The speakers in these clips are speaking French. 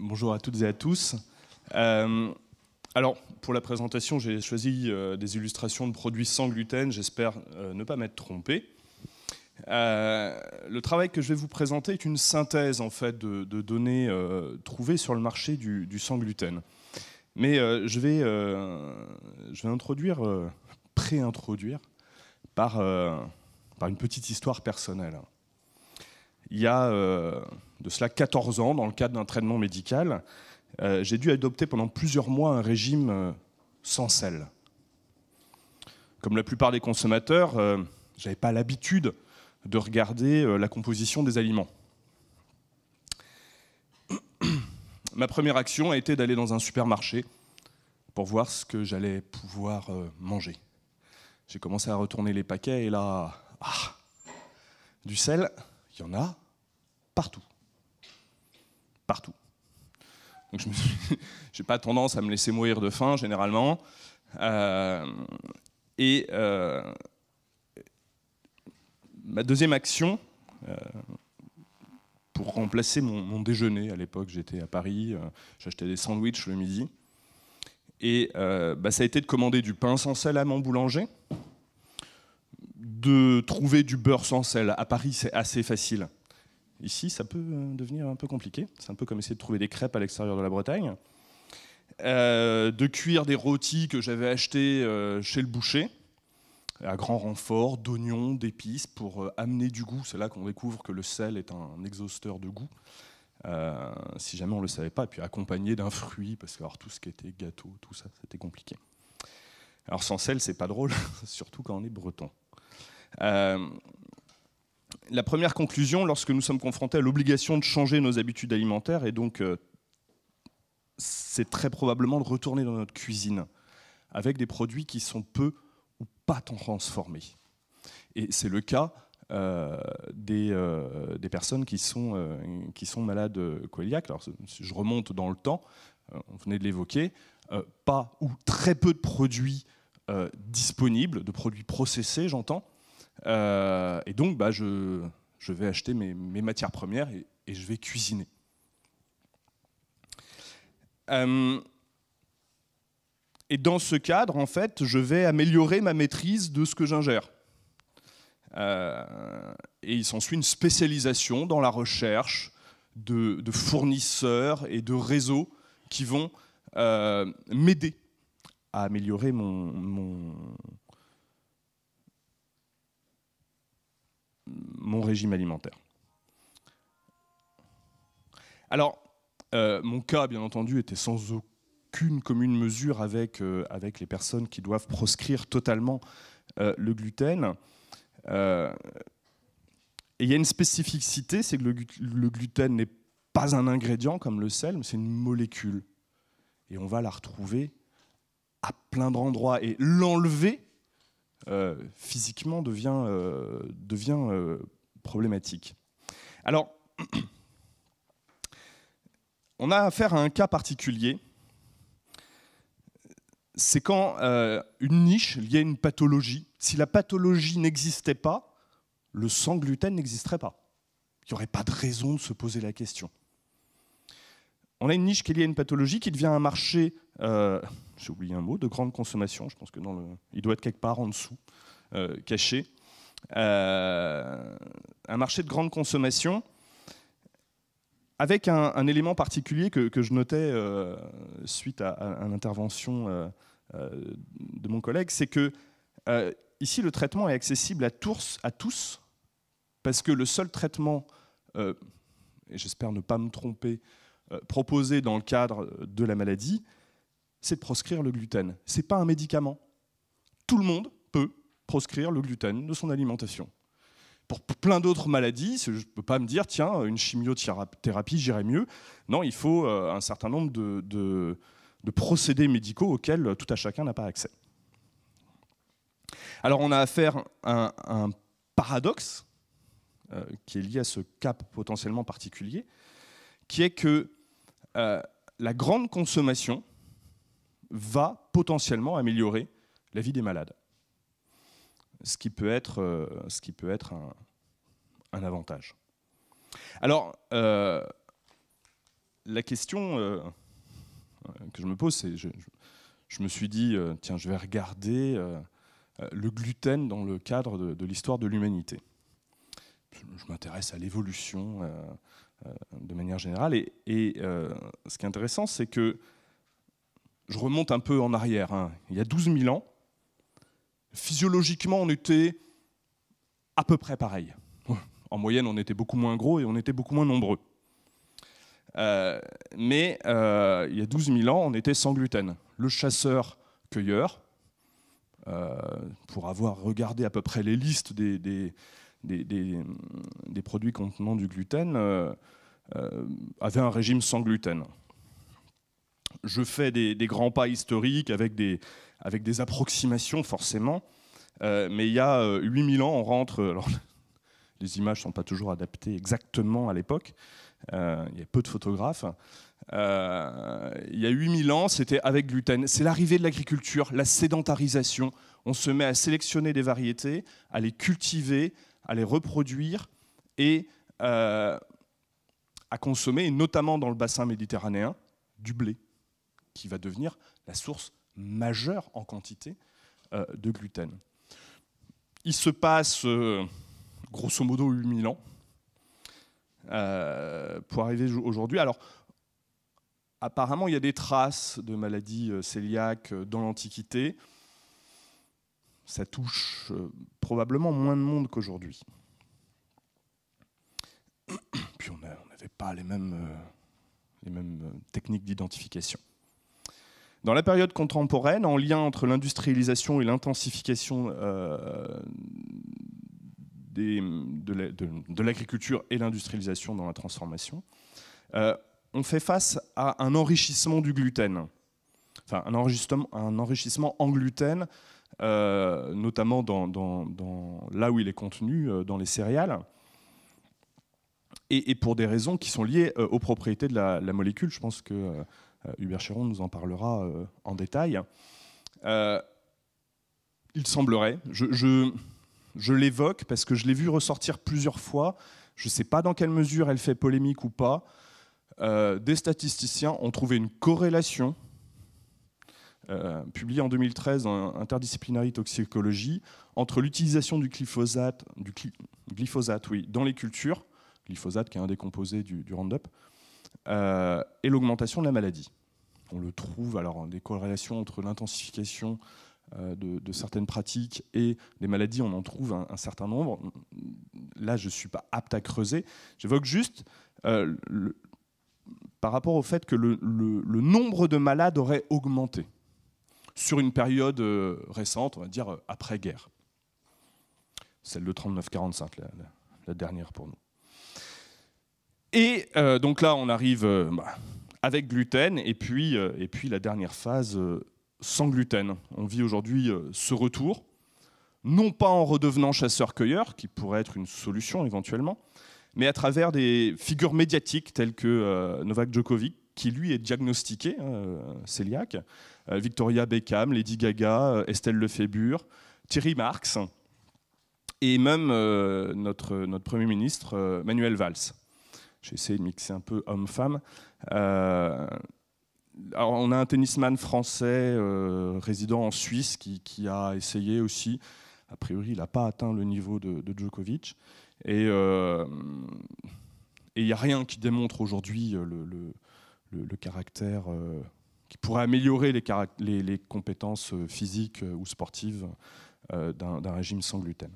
Bonjour à toutes et à tous. Euh, alors, pour la présentation, j'ai choisi euh, des illustrations de produits sans gluten. J'espère euh, ne pas m'être trompé. le travail que je vais vous présenter est une synthèse en fait de, données trouvées sur le marché du, sans gluten. Mais je vais, je, vais, introduire, pré-introduire, par, par, une petite histoire personnelle. Il y a de cela 14 ans dans le cadre d'un traitement médical, euh, j'ai dû adopter pendant plusieurs mois un régime euh, sans sel. Comme la plupart des consommateurs, euh, je n'avais pas l'habitude de regarder la composition des aliments. Ma première action a été d'aller dans un supermarché pour voir ce que j'allais pouvoir manger. J'ai commencé à retourner les paquets et là, ah, du sel, il y en a partout partout. Donc je n'ai pas tendance à me laisser mourir de faim généralement. Euh, et euh, ma deuxième action, euh, pour remplacer mon, déjeuner, à l'époque j'étais à Paris, j'achetais des sandwichs le midi, et bah, ça a été de commander du pain sans sel à mon boulanger. De trouver du beurre sans sel à Paris, c'est assez facile. Ici, ça peut euh, devenir un peu compliqué. C'est un peu comme essayer de trouver des crêpes à l'extérieur de la Bretagne. Euh, de cuire des rôtis que j'avais achetés euh, chez le boucher, à grand renfort d'oignons, d'épices, pour amener du goût. C'est là qu'on découvre que le sel est un exhausteur de goût, si jamais on ne le savait pas, et puis accompagné d'un fruit, parce que tout ce qui était gâteau, tout ça, c'était compliqué. Alors sans sel, c'est pas drôle, surtout quand on est breton la première conclusion, lorsque nous sommes confrontés à l'obligation de changer nos habitudes alimentaires, et donc euh, c'est très probablement de retourner dans notre cuisine avec des produits qui sont peu ou pas transformés. Et c'est le cas euh, euh, des, personnes qui sont, malades coeliaques. Alors, je remonte dans le temps, on venait de l'évoquer, pas ou très peu de produits disponibles, de produits processés, j'entends, euh, et donc, bah, je, je vais acheter mes, matières premières et, je vais cuisiner. Euh, et dans ce cadre, en fait, je vais améliorer ma maîtrise de ce que j'ingère. Euh, et il s'ensuit une spécialisation dans la recherche de, fournisseurs et de réseaux qui vont m'aider à améliorer mon, mon régime alimentaire. Alors, euh, mon cas, bien entendu, était sans aucune commune mesure avec, euh, avec les personnes qui doivent proscrire totalement euh, le gluten. et il y a une spécificité, c'est que le, le gluten n'est pas un ingrédient comme le sel, mais c'est une molécule. Et on va la retrouver à plein d'endroits. Et l'enlever euh, physiquement devient, euh, euh, problématique. Alors, on a affaire à un cas particulier. C'est quand une niche liée à une pathologie, si la pathologie n'existait pas, le sang gluten n'existerait pas. Il n'y aurait pas de raison de se poser la question. On a une niche qui est liée à une pathologie qui devient un marché euh, j'ai oublié un mot, de grande consommation. Je pense que dans il doit être quelque part en dessous, euh, caché. Euh, un marché de grande consommation avec un, élément particulier que, je notais suite à, à, intervention l'intervention de mon collègue, c'est que ici le traitement est accessible à, à tous parce que le seul traitement, et j'espère ne pas me tromper, proposé dans le cadre de la maladie, c'est de proscrire le gluten. Ce n'est pas un médicament. Tout le monde peut proscrire le gluten de son alimentation. Pour plein d'autres maladies, je ne peux pas me dire, tiens, une chimiothérapie, j'irai mieux. Non, il faut euh, un certain nombre de, procédés médicaux auxquels tout à chacun n'a pas accès. Alors on a affaire à un, paradoxe euh, qui est lié à ce cap potentiellement particulier, qui est que euh, la grande consommation va potentiellement améliorer la vie des malades. Ce qui peut être, euh, ce qui peut être un, avantage. Alors, euh, la question euh, que je me pose, c'est je, me suis dit, tiens, je vais regarder le gluten dans le cadre de, l'histoire de l'humanité. Je m'intéresse à l'évolution de manière générale. et ce qui est intéressant, c'est que je remonte un peu en arrière, hein. il y a 12 000 ans, physiologiquement, on était à peu près pareil. En moyenne, on était beaucoup moins gros et on était beaucoup moins nombreux. Euh, mais euh, il y a 12 000 ans, on était sans gluten. Le chasseur-cueilleur, euh, pour avoir regardé à peu près les listes des produits contenant du gluten, avait un régime sans gluten je fais des, grands pas historiques avec des, avec des approximations forcément, euh, mais il y a 8000 euh, ans, on rentre, euh, alors, les images ne sont pas toujours adaptées exactement à l'époque, il y a peu de photographes, il y a 8000 ans, c'était avec gluten, c'est l'arrivée de l'agriculture, la sédentarisation, on se met à sélectionner des variétés, à les cultiver, à les reproduire et à consommer, notamment dans le bassin méditerranéen, du blé qui va devenir la source majeure en quantité euh, de gluten. Il se passe euh, grosso modo 8000 ans euh, pour arriver aujourd'hui. Alors, apparemment, il y a des traces de maladies cœliaques dans l'Antiquité. Ça touche probablement moins de monde qu'aujourd'hui. Puis on n'avait pas les mêmes, les mêmes techniques d'identification. Dans la période contemporaine, en lien entre l'industrialisation et l'intensification euh, de l'agriculture et l'industrialisation dans la transformation, euh, on fait face à un enrichissement du gluten, enfin un enrichissement, en gluten, euh, notamment là où il est contenu, dans les céréales et, pour des raisons qui sont liées aux propriétés de la, la molécule. Je pense que euh, Hubert Chéron nous en parlera euh, en détail. Euh, il semblerait, je, l'évoque parce que je l'ai vu ressortir plusieurs fois, je ne sais pas dans quelle mesure elle fait polémique ou pas, des statisticiens ont trouvé une corrélation, publiée en 2013 dans Interdisciplinary Toxicologie, entre l'utilisation du glyphosate, du glyphosate oui, dans les cultures, glyphosate qui est un des composés du Roundup, euh, et l'augmentation de la maladie. On le trouve alors des corrélations entre l'intensification euh, de, certaines pratiques et des maladies, on en trouve un, certain nombre. Là, je ne suis pas apte à creuser. J'évoque juste euh, par rapport au fait que le, nombre de malades aurait augmenté sur une période récente, on va dire après-guerre. Celle de 39-45, la, dernière pour nous. Et euh, donc là, on arrive euh, bah, avec gluten, et puis, euh, et puis la dernière phase, sans gluten. On vit aujourd'hui ce retour, non pas en redevenant chasseur-cueilleur, qui pourrait être une solution éventuellement, mais à travers des figures médiatiques telles que Novak Djokovic, qui lui est diagnostiqué hein, cœliaque, Victoria Beckham, Lady Gaga, Estelle Lefébure, Thierry Marx, et même notre, notre Premier ministre Manuel Valls. J'ai essayé de mixer un peu homme-femme. Euh, on a un tennisman français euh, résident en Suisse qui, a essayé aussi. A priori, il n'a pas atteint le niveau de, Djokovic. Et euh, il n'y a rien qui démontre aujourd'hui le, caractère qui pourrait améliorer les, les, compétences physiques ou sportives d'un régime sans gluten.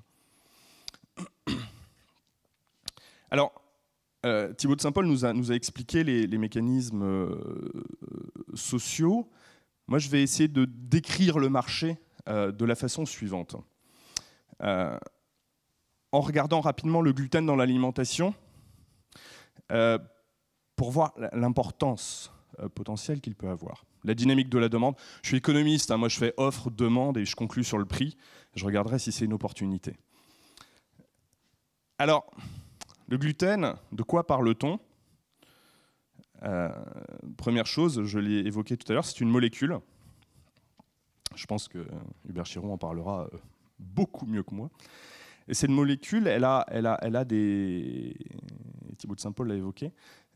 Alors, Thibault euh, Thibaut de Saint-Paul nous a, expliqué les, mécanismes euh, sociaux. Moi, je vais essayer de décrire le marché euh, de la façon suivante. en regardant rapidement le gluten dans l'alimentation, pour voir l'importance potentielle qu'il peut avoir. La dynamique de la demande. Je suis économiste, hein, moi je fais offre, demande et je conclue sur le prix. Je regarderai si c'est une opportunité. Alors, le gluten, de quoi parle-t-on euh, Première chose, je l'ai évoqué tout à l'heure, c'est une molécule. Je pense que Hubert Chiron en parlera euh, beaucoup mieux que moi. Et cette molécule, elle a, elle elle a des. de Saint-Paul l'a évoqué,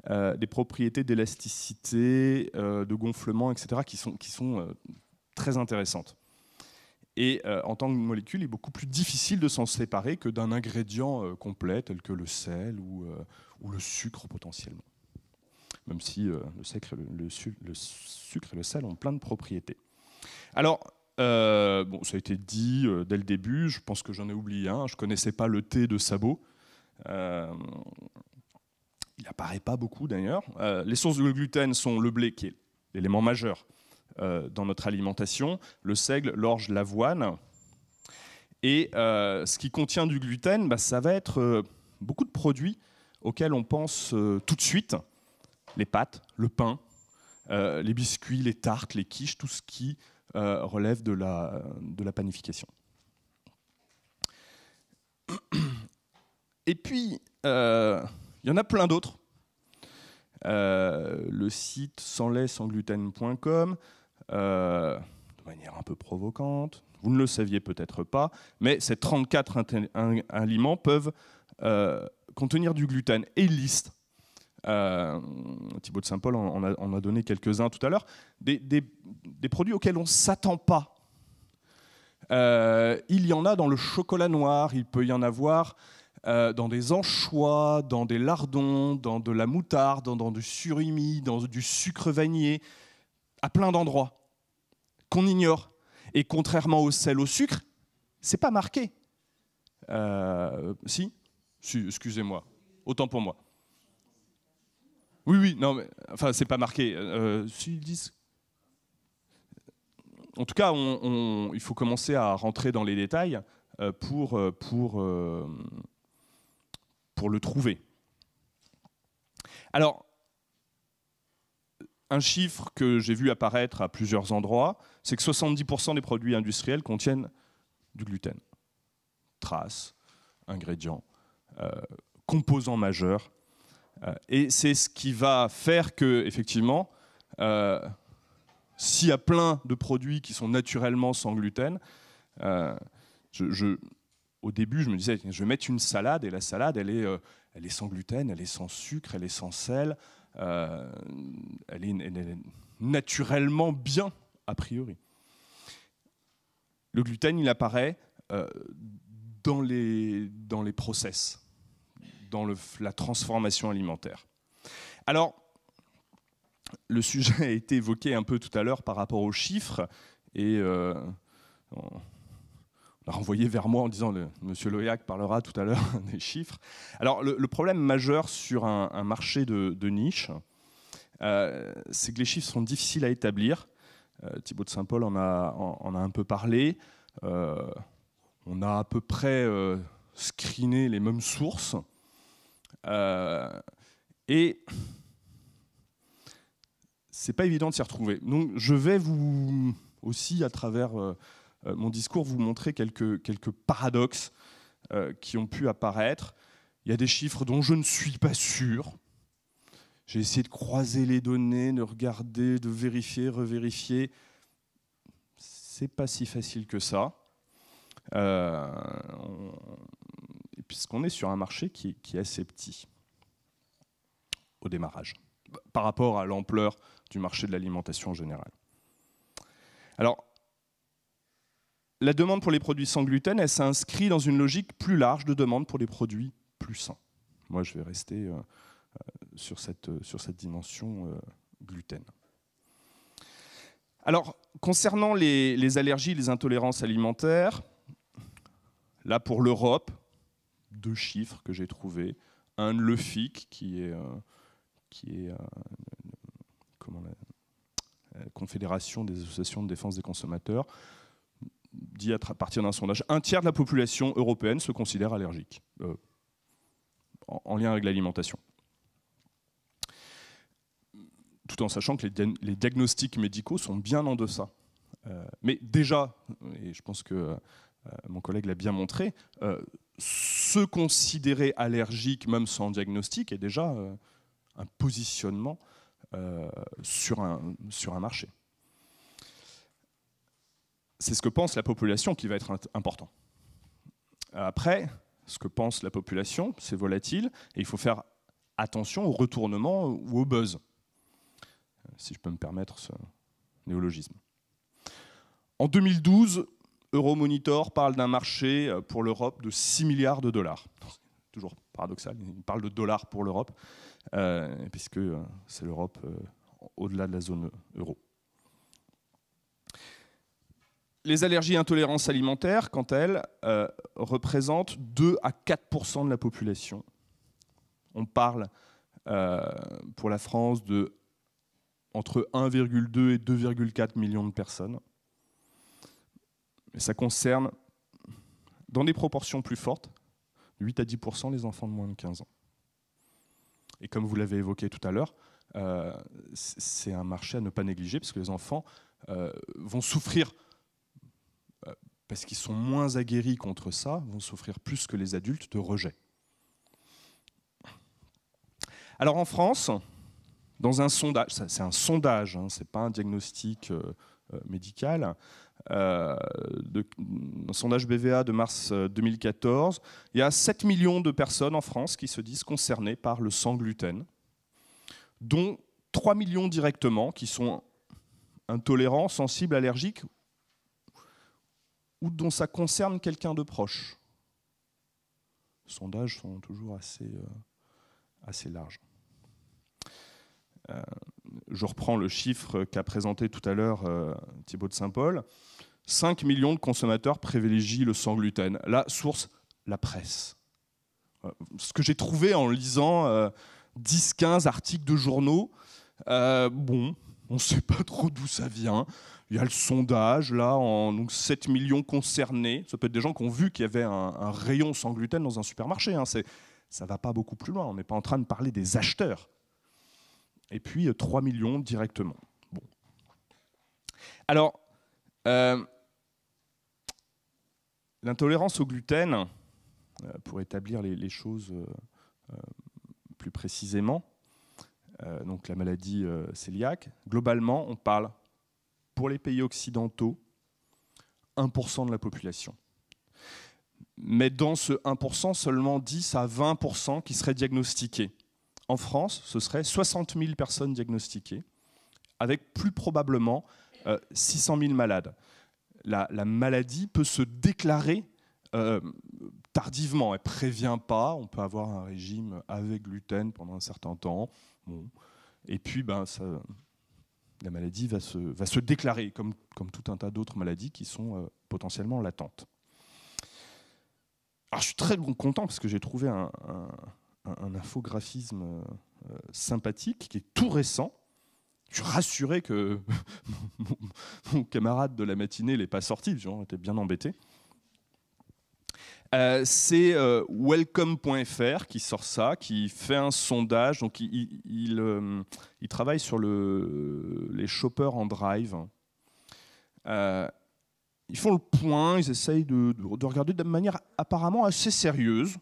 euh, des propriétés d'élasticité, de gonflement, etc., qui sont, qui sont très intéressantes. Et euh, en tant que molécule, il est beaucoup plus difficile de s'en séparer que d'un ingrédient euh, complet tel que le sel ou, euh, le sucre potentiellement. Même si le, sucre, et le sel ont plein de propriétés. Alors, bon, ça a été dit dès le début, je pense que j'en ai oublié un, je ne connaissais pas le thé de sabot. il n'apparaît pas beaucoup d'ailleurs. les sources de gluten sont le blé, qui est l'élément majeur euh, dans notre alimentation, le seigle, l'orge, l'avoine. Et euh, ce qui contient du gluten, bah, ça va être euh, beaucoup de produits auxquels on pense tout de suite, les pâtes, le pain, les biscuits, les tartes, les quiches, tout ce qui relève de la, de la panification. Et puis, il y en a plein d'autres. le site sans lait, sans gluten.com, euh, de manière un peu provocante. Vous ne le saviez peut-être pas, mais ces 34 aliments peuvent euh, contenir du gluten. Et liste. Euh, Thibaut de Saint-Paul en, a donné quelques-uns tout à l'heure, des, produits auxquels on ne s'attend pas. il y en a dans le chocolat noir, il peut y en avoir dans des anchois, dans des lardons, dans de la moutarde, dans, dans du surimi, dans du sucre vanillé, à plein d'endroits qu'on ignore. Et contrairement au sel, au sucre, c'est pas marqué. Euh, si, Excusez-moi. Autant pour moi. Oui, oui, non, mais enfin, c'est pas marqué. Euh, disent. En tout cas, il faut commencer à rentrer dans les détails euh, pour, pour, pour le trouver. Alors, un chiffre que j'ai vu apparaître à plusieurs endroits, c'est que 70% des produits industriels contiennent du gluten. Traces, ingrédients, euh, composants majeurs. Euh, et c'est ce qui va faire que, effectivement, euh, s'il y a plein de produits qui sont naturellement sans gluten, au début, je me disais, je vais mettre une salade, et la salade, elle est, elle est sans gluten, elle est sans sucre, elle est sans sel, euh, elle, est, naturellement bien, a priori. Le gluten, il apparaît euh, dans, les, dans les process, dans la transformation alimentaire. Alors, le sujet a été évoqué un peu tout à l'heure par rapport aux chiffres, et euh, l'a renvoyé vers moi en disant Monsieur Loyac parlera tout à l'heure des chiffres. Alors, le, problème majeur sur un, marché de, niche, euh, c'est que les chiffres sont difficiles à établir. Euh, Thibaut de Saint-Paul en a, en, a un peu parlé. Euh, on a à peu près screené les mêmes sources. et c'est pas évident de s'y retrouver. Donc, je vais vous aussi, à travers euh, mon discours vous montrait quelques, quelques paradoxes euh, qui ont pu apparaître. Il y a des chiffres dont je ne suis pas sûr. J'ai essayé de croiser les données, de regarder, de vérifier, revérifier. C'est pas si facile que ça. Euh, puisqu'on est sur un marché qui, qui, est assez petit au démarrage, par rapport à l'ampleur du marché de l'alimentation en général. Alors, la demande pour les produits sans gluten, elle s'inscrit dans une logique plus large de demande pour les produits plus sains. Moi, je vais rester euh, euh, sur, cette, euh, sur cette dimension gluten. Alors, concernant les, allergies allergies, les intolérances alimentaires, là pour l'Europe, deux chiffres que j'ai trouvés. Un, de FIC, qui est, la Confédération des associations de défense des consommateurs, dit à partir d'un sondage, un tiers de la population européenne se considère allergique, euh, en, lien avec l'alimentation. Tout en sachant que les, diagnostics médicaux sont bien en deçà. Euh, mais déjà, et je pense que euh, mon collègue l'a bien montré, se considérer allergique, même sans diagnostic, est déjà un positionnement sur un marché c'est ce que pense la population qui va être important. Après, ce que pense la population, c'est volatile, et il faut faire attention au retournement ou au buzz, euh, si je peux me permettre ce néologisme. En 2012, Euromonitor parle d'un marché euh, pour l'Europe de 6 milliards de dollars. Toujours paradoxal, il parle de dollars pour l'Europe, euh, puisque c'est l'Europe au-delà de la zone euro. Les allergies et intolérances alimentaires, quant à elles, euh, représentent 2 à 4 de la population. On parle euh, pour la France de entre 1,2 et 2,4 millions de personnes. Mais ça concerne, dans des proportions plus fortes, 8 à 10 les enfants de moins de 15 ans. Et comme vous l'avez évoqué tout à l'heure, euh, c'est un marché à ne pas négliger, parce que les enfants vont souffrir parce qu'ils sont moins aguerris contre ça, vont souffrir plus que les adultes de rejet. Alors en France, dans un sondage, c'est un sondage, hein, ce n'est pas un diagnostic euh, euh, médical, euh, de, un sondage BVA de mars 2014, euh, il y a 7 millions de personnes en France qui se disent concernées par le sang gluten, dont 3 millions directement qui sont intolérants, sensibles, allergiques ou dont ça concerne quelqu'un de proche. Les sondages sont toujours assez, euh, assez larges. Euh, je reprends le chiffre qu'a présenté tout à l'heure euh, Thibaut de Saint-Paul. 5 millions de consommateurs privilégient le sans gluten. La source, la presse. Ce que j'ai trouvé en lisant 10-15 articles de journaux, bon, on ne sait pas trop d'où ça vient. Il y a le sondage, là, en donc, 7 millions concernés. Ça peut être des gens qui ont vu qu'il y avait un, rayon sans gluten dans un supermarché. Hein. Ça ne va pas beaucoup plus loin. On n'est pas en train de parler des acheteurs. Et puis 3 euh, millions directement. Alors, euh, l'intolérance au gluten, euh, pour établir les, choses plus précisément, euh, donc la maladie euh, cœliaque. Globalement, on parle pour les pays occidentaux 1% de la population. Mais dans ce 1%, seulement 10 à 20% qui seraient diagnostiqués. En France, ce serait 60 000 personnes diagnostiquées, avec plus probablement 600 euh, 000 malades. La, maladie peut se déclarer tardivement, elle prévient pas, on peut avoir un régime avec gluten pendant un certain temps, et puis, ben, la maladie va se, déclarer, comme, tout un tas d'autres maladies qui sont euh, potentiellement latentes. Alors, je suis très content parce que j'ai trouvé un, infographisme euh, sympathique qui est tout récent. Je suis rassuré que mon, camarade de la matinée n'est pas sorti, était bien embêté. Euh, c'est euh, welcome.fr qui sort ça, qui fait un sondage. Donc, il, il, euh, travaille sur les shoppers en drive. ils font le point, ils essayent de, de regarder de manière apparemment assez sérieuse.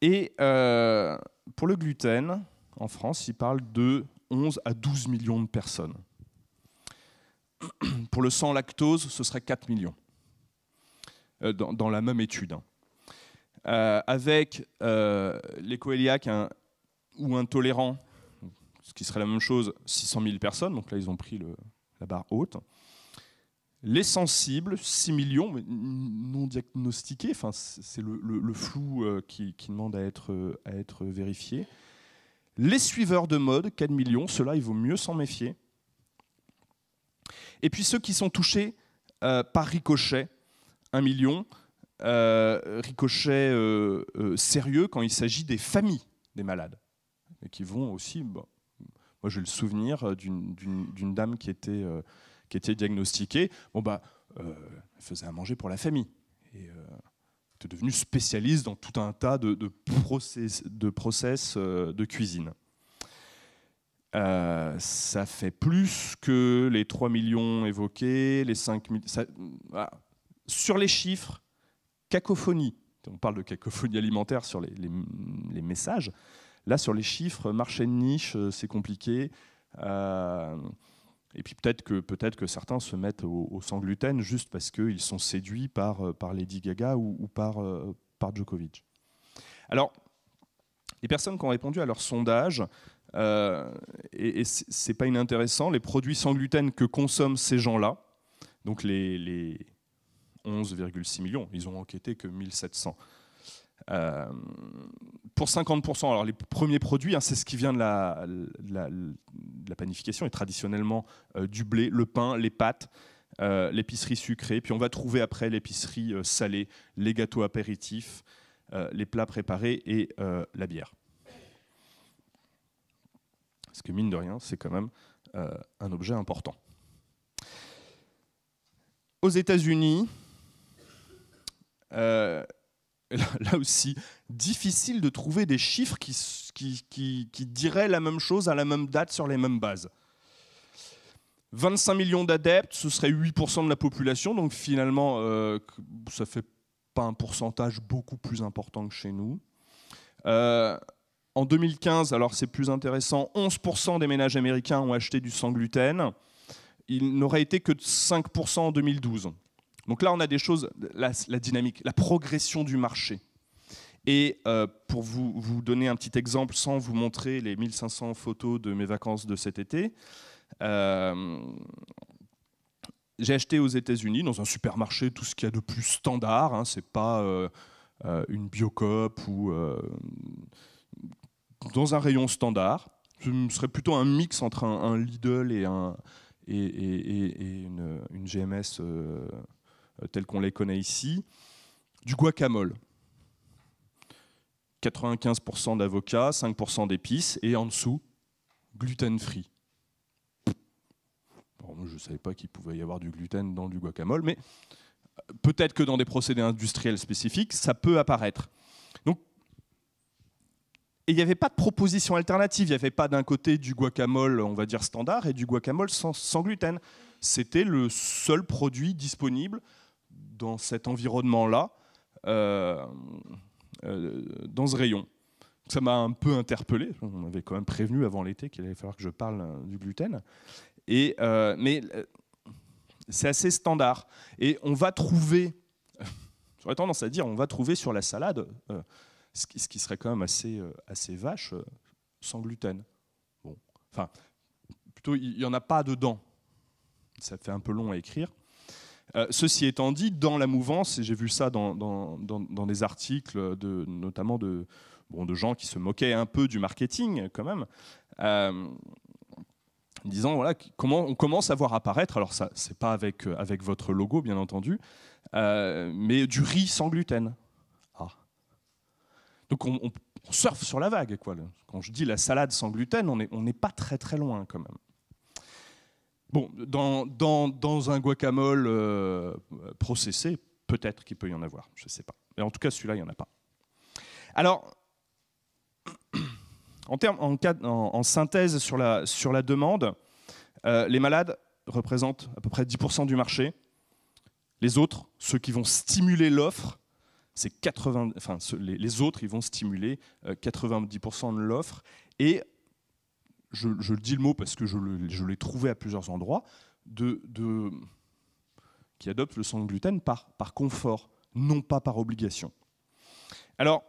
Et pour le gluten, en France, ils parlent de 11 à 12 millions de personnes. Pour le sang lactose, ce serait 4 millions. Euh, dans, la même étude. Hein. Euh, avec euh, l'écoéliac ou intolérants, ce qui serait la même chose, 600 000 personnes, donc là ils ont pris la barre haute. Les sensibles, 6 millions, non diagnostiqués, enfin, c'est le, flou euh, qui, demande à être, vérifié. Les suiveurs de mode, 4 millions, cela il vaut mieux s'en méfier. Et puis ceux qui sont touchés par ricochet, 1 million. Euh, ricochet euh, euh, sérieux quand il s'agit des familles des malades, et qui vont aussi. moi, j'ai le souvenir d'une dame qui était, euh, qui était diagnostiquée. Bon, bah, elle faisait à manger pour la famille. Et elle était devenue spécialiste dans tout un tas de, de process, de, process, de cuisine. ça fait plus que les 3 millions évoqués, les 5 millions sur les chiffres, cacophonie. On parle de cacophonie alimentaire sur les, messages. Là, sur les chiffres, marché de niche, euh, c'est compliqué. Euh, et puis peut-être que, peut que certains se mettent au, sang gluten juste parce qu'ils sont séduits par, euh, par Lady Gaga ou, par, Djokovic. Alors, les personnes qui ont répondu à leur sondage, et, ce n'est pas inintéressant, les produits sans gluten que consomment ces gens-là, donc les 11,6 millions. Ils ont enquêté que 1700. Euh, pour 50%, alors les premiers produits, hein, c'est ce qui vient de la, panification, et traditionnellement euh, du blé, le pain, les pâtes, euh, l'épicerie sucrée, puis on va trouver après l'épicerie salée, les gâteaux apéritifs, les plats préparés et la bière. Parce que mine de rien, c'est quand même un objet important. Aux États-Unis, euh, là aussi, difficile de trouver des chiffres qui, diraient la même chose à la même date sur les mêmes bases. 25 millions d'adeptes, ce serait 8% de la population, donc finalement, euh, ça fait pas un pourcentage beaucoup plus important que chez nous. Euh, en 2015, alors c'est plus intéressant, 11% des ménages américains ont acheté du sans gluten. Il n'aurait été que 5% en 2012. Donc là, on a des choses, la, dynamique, la progression du marché. Et euh, pour vous, donner un petit exemple, sans vous montrer les 1500 photos de mes vacances de cet été, euh, j'ai acheté aux États-Unis, dans un supermarché, tout ce qu'il y a de plus standard. Hein, c'est pas euh, une biocop ou dans un rayon standard. Ce serait plutôt un mix entre un, Lidl et, une, GMS euh, tels qu'on les connaît ici, du guacamole. 95% d'avocats, 5% d'épices, et en dessous, gluten-free. je ne savais pas qu'il pouvait y avoir du gluten dans du guacamole, mais euh, peut-être que dans des procédés industriels spécifiques, ça peut apparaître. Donc, et il n'y avait pas de proposition alternative. Il n'y avait pas d'un côté du guacamole, on va dire standard, et du guacamole sans gluten. C'était le seul produit disponible dans cet environnement-là, euh, euh, dans ce rayon. Ça m'a un peu interpellé. On m'avait quand même prévenu avant l'été qu'il allait falloir que je parle euh, du gluten. Et, mais c'est assez standard. Et on va trouver, j'aurais tendance à dire, on va trouver sur la salade ce qui, ce, qui, serait quand même assez, assez vache sans gluten. Bon. Enfin, plutôt, il n'y en a pas dedans. Ça fait un peu long à écrire. Euh, ceci étant dit, dans la mouvance, et j'ai vu ça dans, des articles, de, notamment de, de gens qui se moquaient un peu du marketing quand même, euh, disant voilà comment on commence à voir apparaître, alors ça c'est pas avec, euh, votre logo bien entendu, mais du riz sans gluten. Ah. Donc on, surfe sur la vague quoi. Quand je dis la salade sans gluten, on n'est pas très très loin quand même. Bon, dans, dans, un guacamole euh, processé, peut-être qu'il peut y en avoir, je ne sais pas. Mais en tout cas, celui-là, il n'y en a pas. Alors, en, en, synthèse sur la, sur la demande, euh, les malades représentent à peu près 10% du marché. Les autres, ceux qui vont stimuler l'offre, c'est 80, enfin, les, autres, ils vont stimuler 90% euh, de l'offre. Et je, le dis le mot parce que je, l'ai trouvé à plusieurs endroits, de, qui adopte le de gluten par, confort, non pas par obligation. Alors,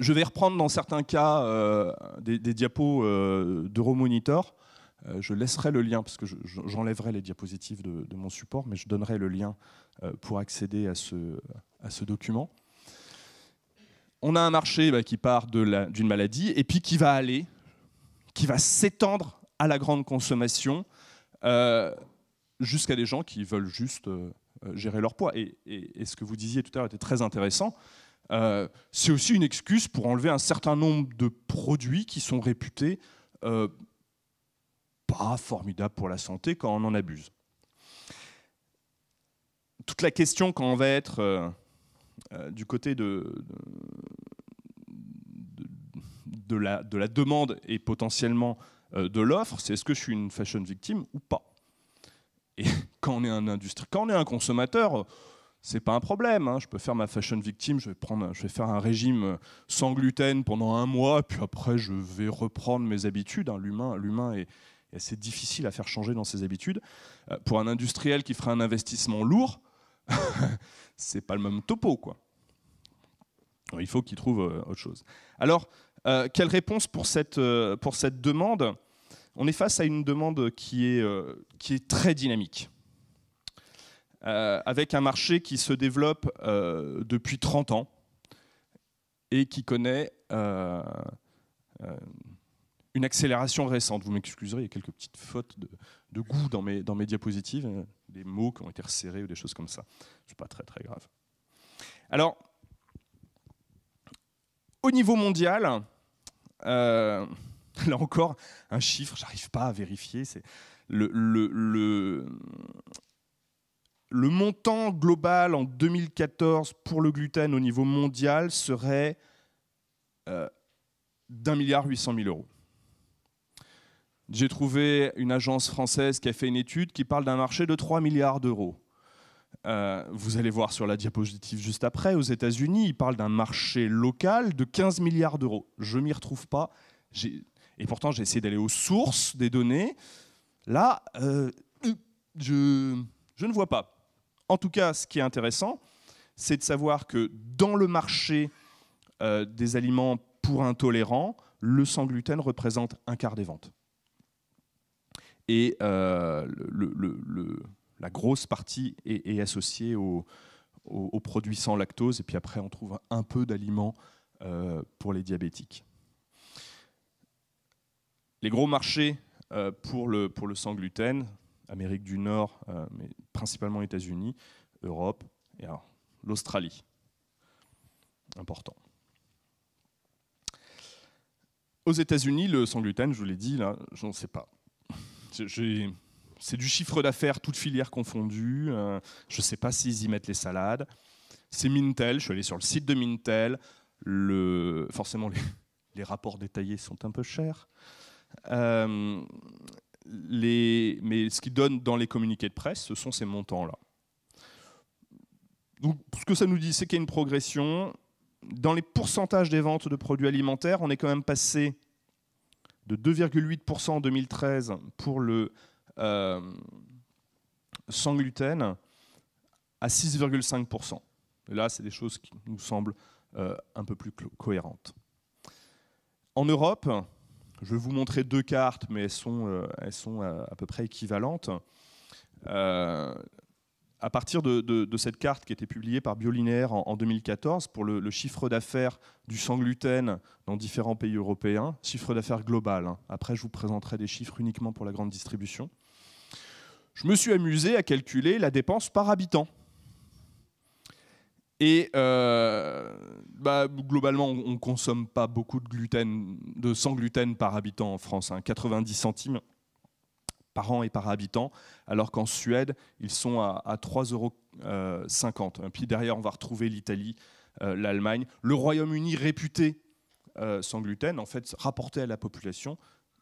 je vais reprendre dans certains cas euh, des, diapos euh, d'Euromonitor. Euh, je laisserai le lien, parce que j'enlèverai les diapositives de, mon support, mais je donnerai le lien euh, pour accéder à ce, document. On a un marché bah, qui part d'une maladie et puis qui va aller qui va s'étendre à la grande consommation euh, jusqu'à des gens qui veulent juste euh, euh, gérer leur poids. Et, ce que vous disiez tout à l'heure était très intéressant. c'est aussi une excuse pour enlever un certain nombre de produits qui sont réputés pas formidables pour la santé quand on en abuse. Toute la question quand on va être du côté de de, la, demande et potentiellement euh, de l'offre, c'est est-ce que je suis une fashion victime ou pas Et quand on est un industrie, quand on est un consommateur, euh, c'est pas un problème. Hein. Je peux faire ma fashion victime, je vais, prendre, je vais faire un régime euh, sans gluten pendant un mois, puis après je vais reprendre mes habitudes. Hein. L'humain, l'humain est, assez difficile à faire changer dans ses habitudes. pour un industriel qui ferait un investissement lourd, c'est pas le même topo, quoi. Il faut qu'il trouve autre chose. Alors, euh, quelle réponse pour cette, euh, pour cette demande On est face à une demande qui est, euh, qui est très dynamique, avec un marché qui se développe depuis 30 ans et qui connaît une accélération récente. Vous m'excuserez, il y a quelques petites fautes de, goût dans mes, dans mes diapositives, des mots qui ont été resserrés ou des choses comme ça. n'est pas très très grave. Alors, au niveau mondial, euh, là encore, un chiffre, j'arrive pas à vérifier. C'est le, montant global en 2014 pour le gluten au niveau mondial serait euh, d'un milliard 800 mille euros. J'ai trouvé une agence française qui a fait une étude qui parle d'un marché de 3 milliards d'euros. Euh, vous allez voir sur la diapositive juste après, aux États-Unis, ils parlent d'un marché local de 15 milliards d'euros. Je m'y retrouve pas. Et pourtant, j'ai essayé d'aller aux sources des données. Là, euh, je, ne vois pas. En tout cas, ce qui est intéressant, c'est de savoir que dans le marché euh, des aliments pour intolérants, le sans gluten représente un quart des ventes. Et le, la grosse partie est, associée aux, produits sans lactose, et puis après on trouve un peu d'aliments euh, pour les diabétiques. Les gros marchés euh, pour, le, pour sans gluten, Amérique du Nord, euh, mais principalement États-Unis, Europe et l'Australie. Important. Aux États-Unis, le sans gluten, je vous l'ai dit, là, n'en sais pas c'est du chiffre d'affaires, toutes filières confondues. Euh, je ne sais pas s'ils y mettent les salades. C'est Mintel, je suis allé sur le site de Mintel. forcément, les, rapports détaillés sont un peu chers. Euh, mais ce qu'ils donnent dans les communiqués de presse, ce sont ces montants-là. Donc, ce que ça nous dit, c'est qu'il y a une progression. Dans les pourcentages des ventes de produits alimentaires, on est quand même passé de 2,8% en 2013 pour le euh, sans gluten à 6,5%. Là, c'est des choses qui nous semblent euh, un peu plus cohérentes. En Europe, je vais vous montrer deux cartes, mais elles sont, euh, elles sont à, peu près équivalentes. à partir de, cette carte qui était publiée par Biolinaire en, 2014 pour le, chiffre d'affaires du sans gluten dans différents pays européens, chiffre d'affaires global. Hein. Après, je vous présenterai des chiffres uniquement pour la grande distribution je me suis amusé à calculer la dépense par habitant. Et euh, bah, globalement, on ne consomme pas beaucoup de gluten, de sans gluten par habitant en France, 90 hein. centimes par an et par habitant, alors qu'en Suède, ils sont à, 3,50 euros. Euh, puis derrière, on va retrouver l'Italie, euh, l'Allemagne, le Royaume-Uni réputé sans gluten, en fait, rapporté à la population,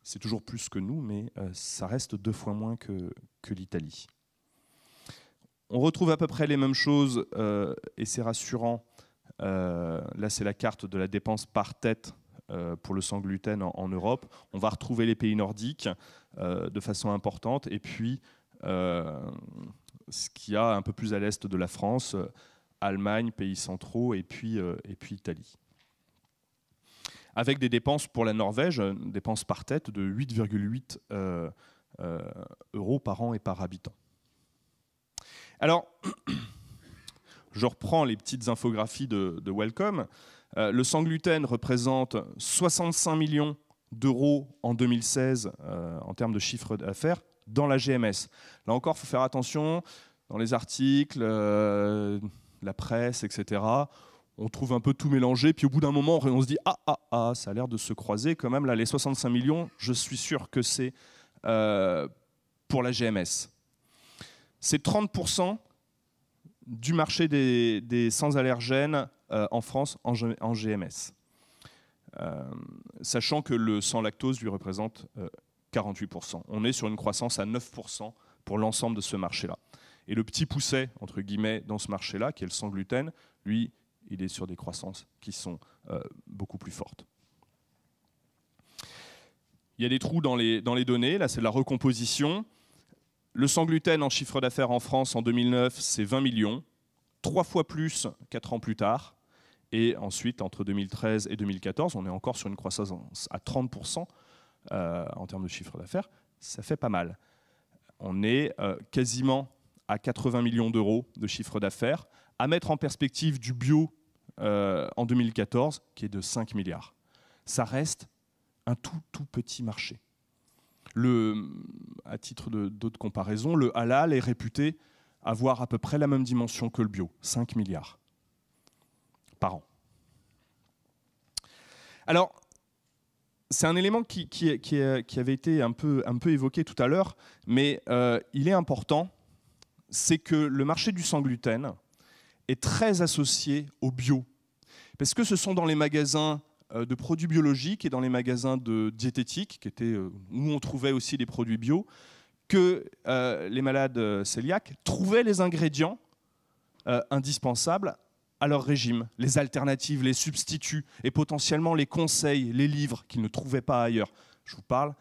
c'est toujours plus que nous, mais euh, ça reste deux fois moins que, l'Italie. On retrouve à peu près les mêmes choses, euh, et c'est rassurant. Euh, là, c'est la carte de la dépense par tête pour le sang gluten en, Europe. On va retrouver les pays nordiques de façon importante, et puis ce qu'il y a un peu plus à l'est de la France, Allemagne, pays centraux, et puis, et puis Italie avec des dépenses pour la Norvège, euh, dépenses par tête de 8,8 euh, euh, euros par an et par habitant. Alors, je reprends les petites infographies de, Welcome. le sang gluten représente 65 millions d'euros en 2016 en termes de chiffre d'affaires dans la GMS. Là encore, il faut faire attention dans les articles, la presse, etc on trouve un peu tout mélangé, puis au bout d'un moment, on se dit ah ah ah, ça a l'air de se croiser quand même. Là, les 65 millions, je suis sûr que c'est euh, pour la GMS. C'est 30% du marché des, sans allergènes euh, en France en, GMS, euh, sachant que le sans lactose lui représente 48%. On est sur une croissance à 9% pour l'ensemble de ce marché-là. Et le petit pousset, entre guillemets, dans ce marché-là, qui est le sans gluten, lui, il est sur des croissances qui sont euh, beaucoup plus fortes. Il y a des trous dans les, dans les données, là c'est de la recomposition. Le sang gluten en chiffre d'affaires en France en 2009, c'est 20 millions, trois fois plus quatre ans plus tard. Et ensuite, entre 2013 et 2014, on est encore sur une croissance à 30% euh, en termes de chiffre d'affaires. Ça fait pas mal. On est euh, quasiment à 80 millions d'euros de chiffre d'affaires à mettre en perspective du bio euh, en 2014, qui est de 5 milliards. Ça reste un tout, tout petit marché. Le, à titre d'autres comparaisons, le halal est réputé avoir à peu près la même dimension que le bio, 5 milliards par an. Alors, c'est un élément qui, avait été un peu, un peu évoqué tout à l'heure, mais euh, il est important, c'est que le marché du sang gluten est très associé au bio. Parce que ce sont dans les magasins euh, de produits biologiques et dans les magasins de diététique, euh, où on trouvait aussi des produits bio, que euh, les malades cœliaques trouvaient les ingrédients indispensables à leur régime, les alternatives, les substituts et potentiellement les conseils, les livres qu'ils ne trouvaient pas ailleurs. Je vous parle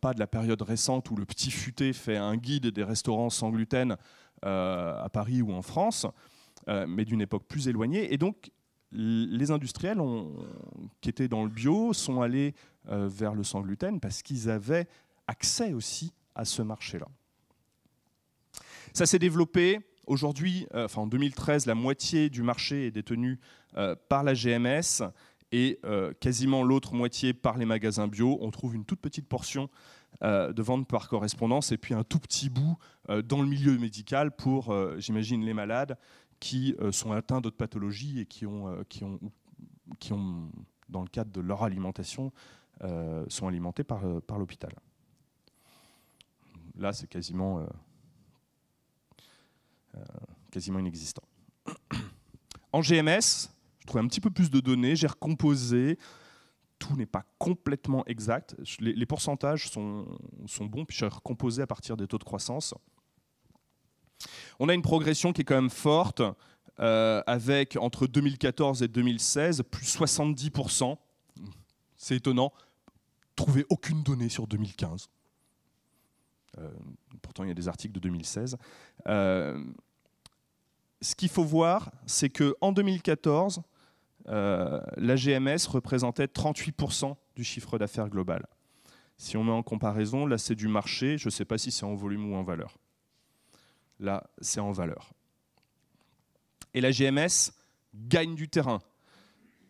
pas de la période récente où le petit futé fait un guide des restaurants sans gluten à Paris ou en France, euh, mais d'une époque plus éloignée. Et donc, les industriels qui étaient dans le bio sont allés euh, vers le sans gluten parce qu'ils avaient accès aussi à ce marché-là. Ça s'est développé. Aujourd'hui, euh, enfin, en 2013, la moitié du marché est détenue par la GMS et quasiment l'autre moitié par les magasins bio. On trouve une toute petite portion de vente par correspondance et puis un tout petit bout dans le milieu médical pour, j'imagine, les malades qui euh, sont atteints d'autres pathologies et qui ont, euh, qui ont, qui ont, dans le cadre de leur alimentation, euh, sont alimentés par, par l'hôpital. Là, c'est quasiment, quasiment inexistant. En GMS, je trouvais un petit peu plus de données, j'ai recomposé. Tout n'est pas complètement exact. Les, pourcentages sont, sont bons, puis j'ai recomposé à partir des taux de croissance. On a une progression qui est quand même forte, euh, avec entre 2014 et 2016, plus 70%. C'est étonnant. Trouver aucune donnée sur 2015. Euh, pourtant, il y a des articles de 2016. Euh, ce qu'il faut voir, c'est qu'en 2014, la GMS représentait 38% du chiffre d'affaires global. Si on met en comparaison, là c'est du marché, je ne sais pas si c'est en volume ou en valeur là, c'est en valeur. Et la GMS gagne du terrain.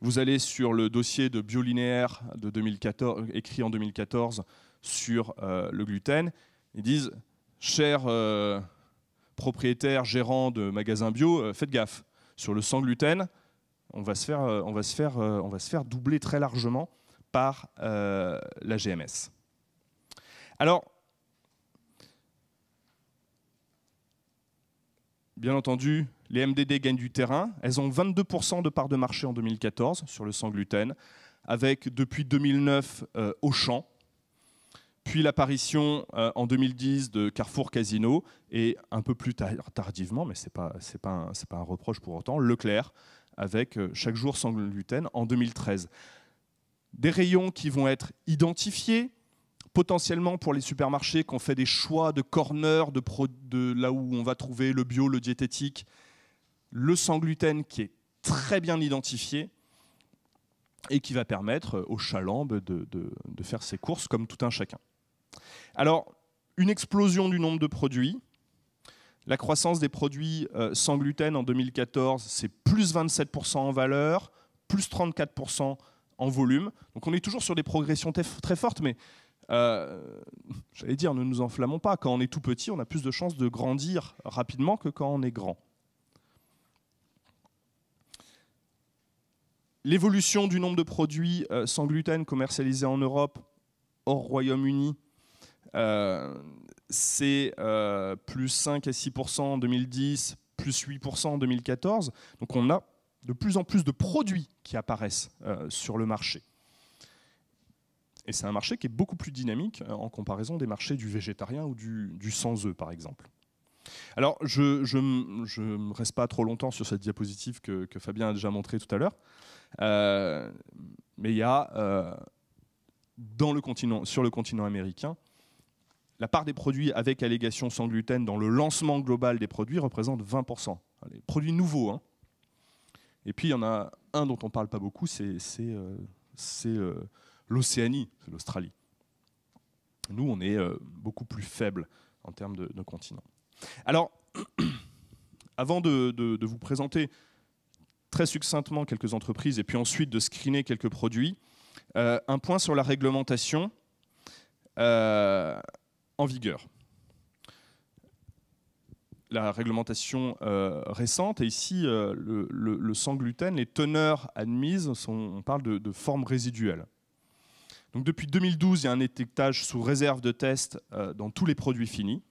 Vous allez sur le dossier de biolinéaire de 2014, écrit en 2014 sur euh, le gluten. Ils disent, chers propriétaire, euh, propriétaires, gérants de magasins bio, euh, faites gaffe. Sur le sans gluten, on va se faire, on va se faire, on va se faire doubler très largement par la GMS. Alors, Bien entendu, les MDD gagnent du terrain. Elles ont 22% de part de marché en 2014 sur le sang gluten, avec depuis 2009 euh, Auchan, puis l'apparition euh, en 2010 de Carrefour Casino, et un peu plus tardivement, mais ce n'est pas, un, reproche pour autant, Leclerc, avec euh, Chaque jour sans gluten en 2013. Des rayons qui vont être identifiés, potentiellement pour les supermarchés qui ont fait des choix de corner, de, de là où on va trouver le bio, le diététique, le sans gluten qui est très bien identifié et qui va permettre aux chalambes de, de faire ses courses comme tout un chacun. Alors, une explosion du nombre de produits. La croissance des produits euh, sans gluten en 2014, c'est plus 27% en valeur, plus 34% en volume. Donc on est toujours sur des progressions très fortes, mais euh, j'allais dire, ne nous enflammons pas. Quand on est tout petit, on a plus de chances de grandir rapidement que quand on est grand. L'évolution du nombre de produits euh, sans gluten commercialisés en Europe, hors Royaume-Uni, euh, c'est plus 5 à 6 en 2010, plus 8 en 2014. Donc on a de plus en plus de produits qui apparaissent sur le marché. Et c'est un marché qui est beaucoup plus dynamique euh, en comparaison des marchés du végétarien ou du, sans-œufs, par exemple. Alors, je ne reste pas trop longtemps sur cette diapositive que, Fabien a déjà montrée tout à l'heure. Euh, mais il y a, euh, dans le continent, sur le continent américain, la part des produits avec allégation sans gluten dans le lancement global des produits représente 20%. Les produits nouveaux. Hein. Et puis, il y en a un dont on ne parle pas beaucoup, c'est l'Océanie, c'est l'Australie. Nous, on est euh, beaucoup plus faibles en termes de, continent. Alors, avant de, vous présenter très succinctement quelques entreprises et puis ensuite de screener quelques produits, euh, un point sur la réglementation euh, en vigueur. La réglementation récente, et ici le, sang sans gluten, les teneurs admises, sont, on parle de formes résiduelles depuis 2012, il y a un étiquetage sous réserve de test euh, dans tous les produits finis.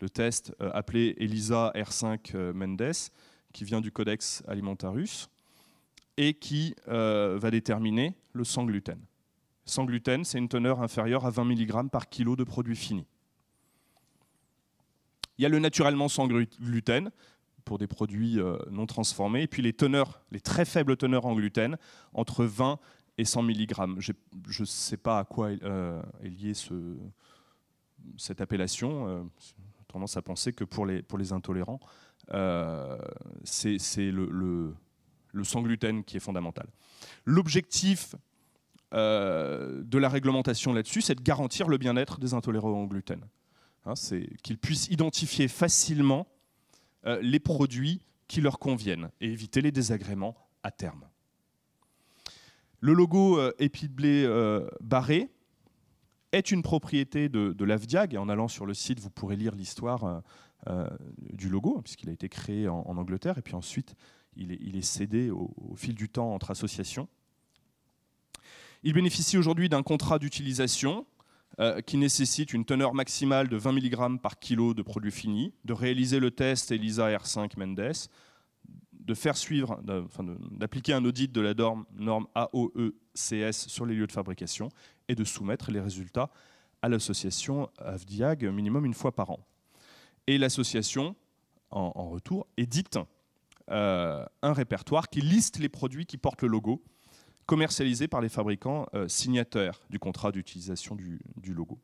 Le test euh, appelé ELISA R5 euh, Mendes, qui vient du Codex Alimentarus, et qui va déterminer le sans gluten. Sans gluten, c'est une teneur inférieure à 20 mg par kilo de produits finis. Il y a le naturellement sans gluten pour des produits non transformés, et puis les teneurs, les très faibles teneurs en gluten, entre 20 et 100 mg. Je ne sais pas à quoi euh, est, liée cette appellation. Euh, tendance à penser que pour les, intolérants, euh, c'est le, le, sans gluten qui est fondamental. L'objectif de la réglementation là-dessus, c'est de garantir le bien-être des intolérants au gluten. Hein, c'est qu'ils puissent identifier facilement les produits qui leur conviennent et éviter les désagréments à terme. Le logo épi de blé barré est une propriété de, l'AFDIAG. Et en allant sur le site, vous pourrez lire l'histoire euh, euh, du logo, hein, puisqu'il a été créé en, Angleterre. Et puis ensuite, il est, cédé au, fil du temps entre associations. Il bénéficie aujourd'hui d'un contrat d'utilisation euh, qui nécessite une teneur maximale de 20 mg par kilo de produit fini, de réaliser le test ELISA R5 Mendes, de faire suivre, d'appliquer un audit de la norme, AOECS sur les lieux de fabrication et de soumettre les résultats à l'association AFDIAG minimum une fois par an. Et l'association, en, retour, édite euh, un répertoire qui liste les produits qui portent le logo commercialisés par les fabricants euh, signataires du contrat d'utilisation du logo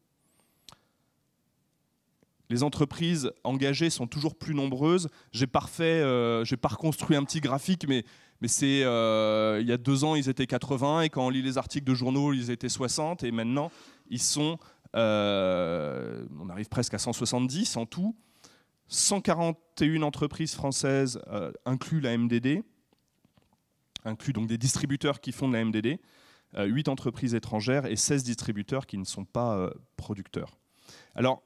les entreprises engagées sont toujours plus nombreuses. J'ai parfait, euh, j'ai pas reconstruit un petit graphique, mais, c'est euh, il y a deux ans ils étaient 80 et quand on lit les articles de journaux ils étaient 60 et maintenant ils sont, euh, on arrive presque à 170 en tout. 141 entreprises françaises incluent la MDD, incluent donc des distributeurs qui font la MDD, 8 entreprises étrangères et 16 distributeurs qui ne sont pas producteurs. Alors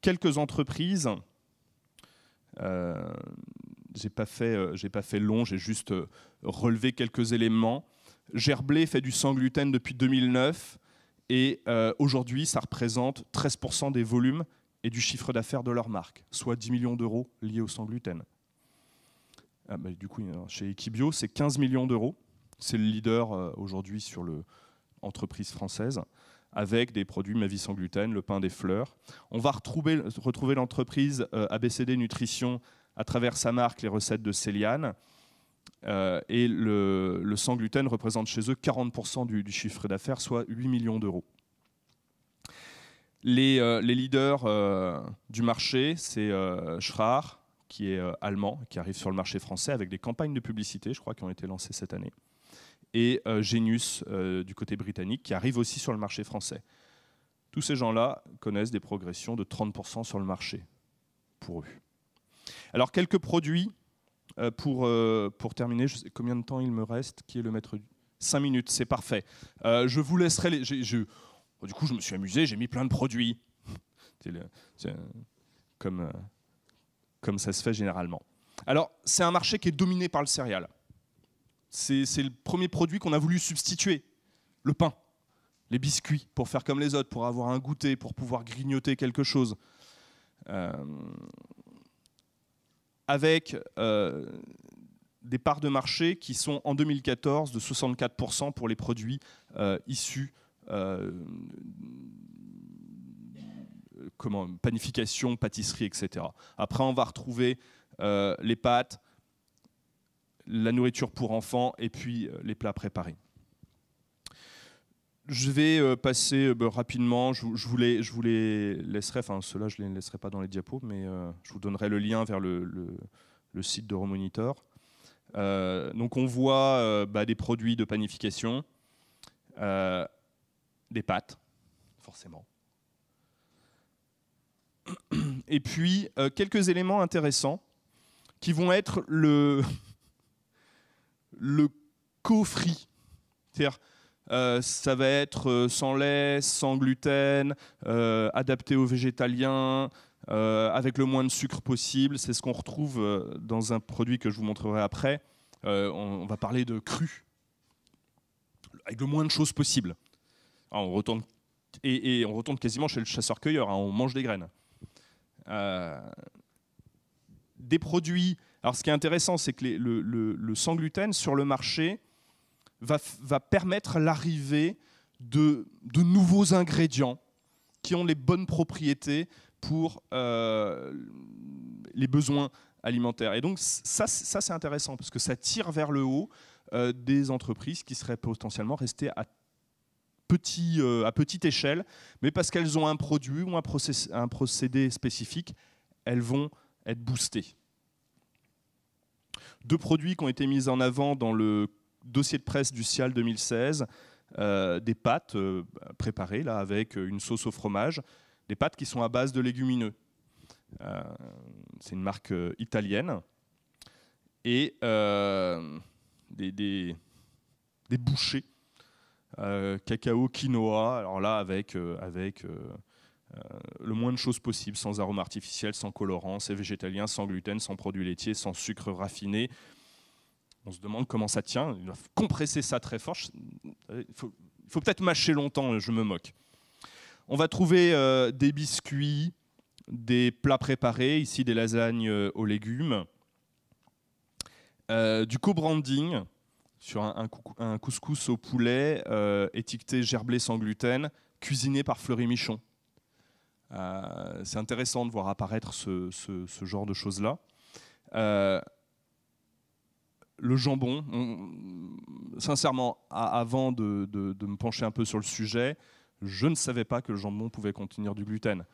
quelques entreprises. Euh, j'ai pas fait, euh, j'ai pas fait long, j'ai juste euh, relevé quelques éléments. Gerblé fait du sans gluten depuis 2009 et aujourd'hui, ça représente 13% des volumes et du chiffre d'affaires de leur marque, soit 10 millions d'euros liés au sans gluten. Ah, bah, du coup, chez Equibio, c'est 15 millions d'euros. C'est le leader aujourd'hui sur l'entreprise française avec des produits Ma vie sans gluten, le pain des fleurs. On va retrouver, l'entreprise euh, ABCD Nutrition à travers sa marque, les recettes de Céliane. Euh, et le, sans gluten représente chez eux 40% du, chiffre d'affaires, soit 8 millions d'euros. Les, euh, leaders du marché, c'est Schrar, qui est allemand, qui arrive sur le marché français avec des campagnes de publicité, je crois, qui ont été lancées cette année et euh, Genius euh, du côté britannique qui arrive aussi sur le marché français. Tous ces gens-là connaissent des progressions de 30% sur le marché pour eux. Alors quelques produits euh, pour, pour terminer. Je sais combien de temps il me reste Qui est le maître 5 minutes, c'est parfait. je vous laisserai les. Oh, du coup, je me suis amusé, j'ai mis plein de produits. comme, comme ça se fait généralement. Alors, c'est un marché qui est dominé par le céréal. C'est le premier produit qu'on a voulu substituer, le pain, les biscuits, pour faire comme les autres, pour avoir un goûter, pour pouvoir grignoter quelque chose. Euh, avec euh, des parts de marché qui sont en 2014 de 64% pour les produits euh, issus comment, panification, pâtisserie, etc. Après, on va retrouver les pâtes, la nourriture pour enfants et puis euh, les plats préparés. Je vais euh, passer euh, bah, rapidement, je, vous les, je laisserai, enfin ceux-là je ne les laisserai pas dans les diapos, mais je vous donnerai le lien vers le, site de Romonitor. donc on voit bah, des produits de panification, des pâtes, forcément. Et puis quelques éléments intéressants qui vont être le, le co free euh, ça va être euh, sans lait, sans gluten, euh, adapté aux végétaliens, avec le moins de sucre possible. C'est ce qu'on retrouve dans un produit que je vous montrerai après. On, va parler de cru, avec le moins de choses possible. Ah, on retourne, et, on retourne quasiment chez le chasseur-cueilleur, hein. on mange des graines. des produits alors ce qui est intéressant, c'est que le, sang sans gluten sur le marché va, permettre l'arrivée de, nouveaux ingrédients qui ont les bonnes propriétés pour euh, les besoins alimentaires. Et donc ça, c'est intéressant parce que ça tire vers le haut euh, des entreprises qui seraient potentiellement restées euh, à petite échelle, mais parce qu'elles ont un produit ou un procédé spécifique, elles vont être boostées deux produits qui ont été mis en avant dans le dossier de presse du CIAL 2016, euh, des pâtes euh, préparées là, avec une sauce au fromage, des pâtes qui sont à base de légumineux. Euh, c'est une marque italienne. Et des, des, bouchées, cacao, quinoa, alors là avec, avec euh, le moins de choses possible, sans arômes artificiels, sans colorants, c'est végétalien, sans gluten, sans produits laitiers, sans sucre raffiné. On se demande comment ça tient. Il compresser ça très fort. Euh, il faut, peut-être mâcher longtemps, je me moque. On va trouver euh, des biscuits, des plats préparés, ici des lasagnes aux légumes, du co-branding sur un, un, couscous au poulet étiqueté gerblé sans gluten, cuisiné par Fleury Michon. Euh, c'est intéressant de voir apparaître ce, genre de choses-là. Euh, le jambon, sincèrement, avant de, me pencher un peu sur le sujet, je ne savais pas que le jambon pouvait contenir du gluten.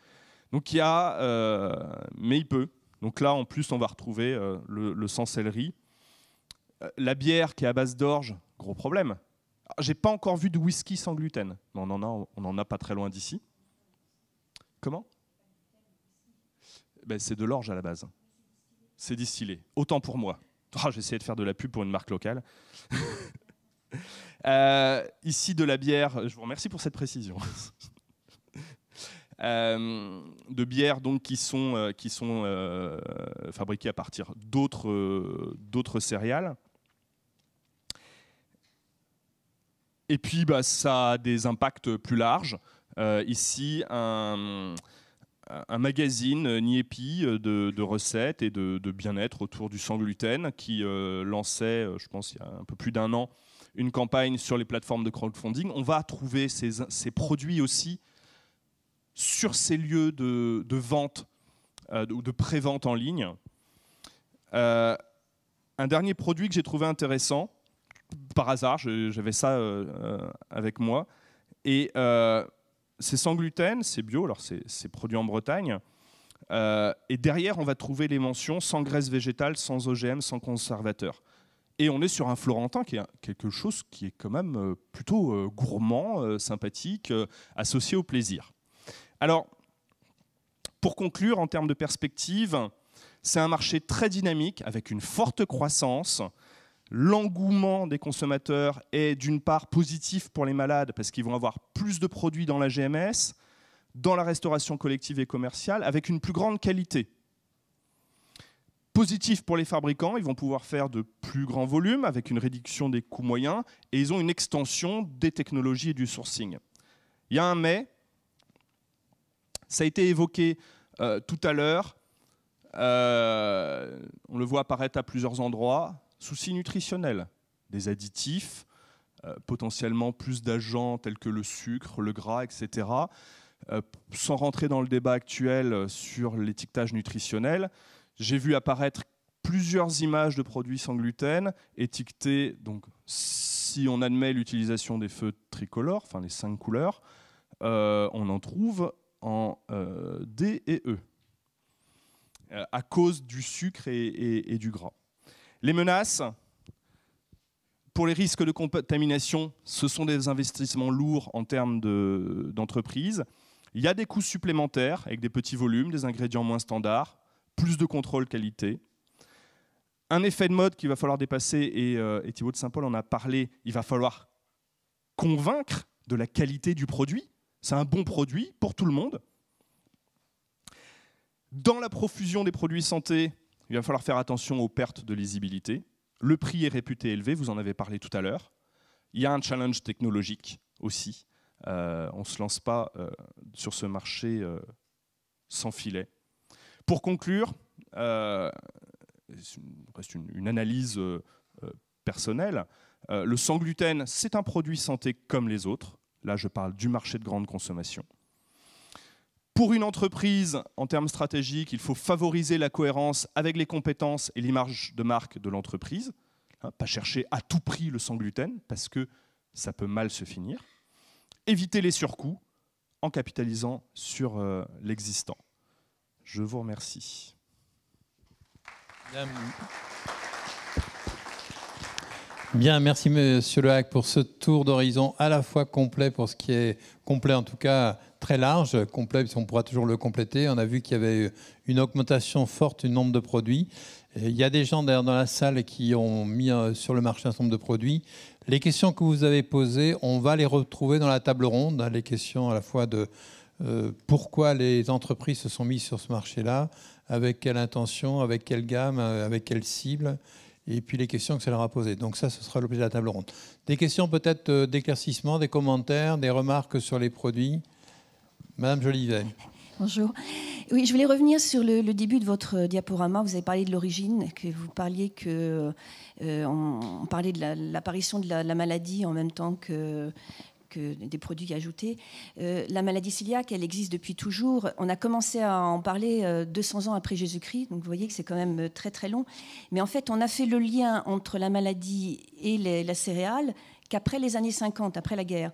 Donc il y a, euh, mais il peut. Donc là, en plus, on va retrouver le, le sans céleri. La bière qui est à base d'orge, gros problème. Ah, j'ai pas encore vu de whisky sans gluten, mais on on en a pas très loin d'ici. Comment ben, C'est de l'orge à la base. C'est distillé. Autant pour moi. Ah, j'essayais de faire de la pub pour une marque locale. Euh, ici, de la bière. Je vous remercie pour cette précision. Euh, de bières donc qui sont, euh, qui sont fabriquées à partir d'autres céréales. Et puis bah, ça a des impacts plus larges. Euh, ici un magazine euh, Niepi euh, de, recettes et de, bien-être autour du sans gluten qui lançait, je pense, il y a un peu plus d'un an, une campagne sur les plateformes de crowdfunding. On va trouver ces, produits aussi sur ces lieux de, vente ou de pré-vente en ligne. un dernier produit que j'ai trouvé intéressant, par hasard, j'avais ça avec moi, et c'est sans gluten, c'est bio, alors c'est produit en Bretagne. Euh, et derrière, on va trouver les mentions sans graisse végétale, sans OGM, sans conservateur. Et on est sur un Florentin qui est quelque chose qui est quand même euh, plutôt euh, gourmand, sympathique, associé au plaisir. Alors, pour conclure, en termes de perspective, c'est un marché très dynamique, avec une forte croissance, l'engouement des consommateurs est d'une part positif pour les malades parce qu'ils vont avoir plus de produits dans la GMS, dans la restauration collective et commerciale, avec une plus grande qualité. Positif pour les fabricants, ils vont pouvoir faire de plus grands volumes avec une réduction des coûts moyens et ils ont une extension des technologies et du sourcing. Il y a un mais, ça a été évoqué euh, tout à l'heure, euh, on le voit apparaître à plusieurs endroits, Soucis nutritionnels, des additifs, euh, potentiellement plus d'agents tels que le sucre, le gras, etc. Euh, sans rentrer dans le débat actuel sur l'étiquetage nutritionnel, j'ai vu apparaître plusieurs images de produits sans gluten étiquetés, donc si on admet l'utilisation des feux tricolores, enfin les cinq couleurs, euh, on en trouve en D et E, à cause du sucre et du gras. Les menaces, pour les risques de contamination, ce sont des investissements lourds en termes d'entreprise. Il y a des coûts supplémentaires avec des petits volumes, des ingrédients moins standards, plus de contrôle qualité. Un effet de mode qu'il va falloir dépasser, et, euh, Thibault et Thibaut de Saint-Paul en a parlé, il va falloir convaincre de la qualité du produit. C'est un bon produit pour tout le monde. Dans la profusion des produits santé, il va falloir faire attention aux pertes de lisibilité. Le prix est réputé élevé, vous en avez parlé tout à l'heure. Il y a un challenge technologique aussi. Euh, on ne se lance pas euh, sur ce marché euh, sans filet. Pour conclure, reste une, analyse personnelle. le sans gluten, c'est un produit santé comme les autres. Là, je parle du marché de grande consommation. Pour une entreprise, en termes stratégiques, il faut favoriser la cohérence avec les compétences et l'image de marque de l'entreprise. Hein, pas chercher à tout prix le sans gluten, parce que ça peut mal se finir. Éviter les surcoûts en capitalisant sur euh, l'existant. Je vous remercie. Bien, merci Monsieur Lehac pour ce tour d'horizon à la fois complet pour ce qui est complet en tout cas très large, complet, on pourra toujours le compléter. On a vu qu'il y avait une augmentation forte du nombre de produits. il y a des gens dans la salle qui ont mis euh, sur le marché un certain nombre de produits. Les questions que vous avez posées, on va les retrouver dans la table ronde, hein, les questions à la fois de euh, pourquoi les entreprises se sont mises sur ce marché-là, avec quelle intention, avec quelle gamme, euh, avec quelle cible, et puis les questions que ça leur a posées. Donc ça, ce sera l'objet de la table ronde. Des questions peut-être d'éclaircissement, des commentaires, des remarques sur les produits Madame Jolivet. Bonjour. Oui, je voulais revenir sur le, début de votre diaporama. Vous avez parlé de l'origine, que vous parliez que euh, de l'apparition de, la, maladie en même temps que, des produits ajoutés. Euh, la maladie cœliaque, elle existe depuis toujours. On a commencé à en parler 200 euh, ans après Jésus-Christ, donc vous voyez que c'est quand même très très long. Mais en fait, on a fait le lien entre la maladie et la céréale qu'après les années 50, après la guerre.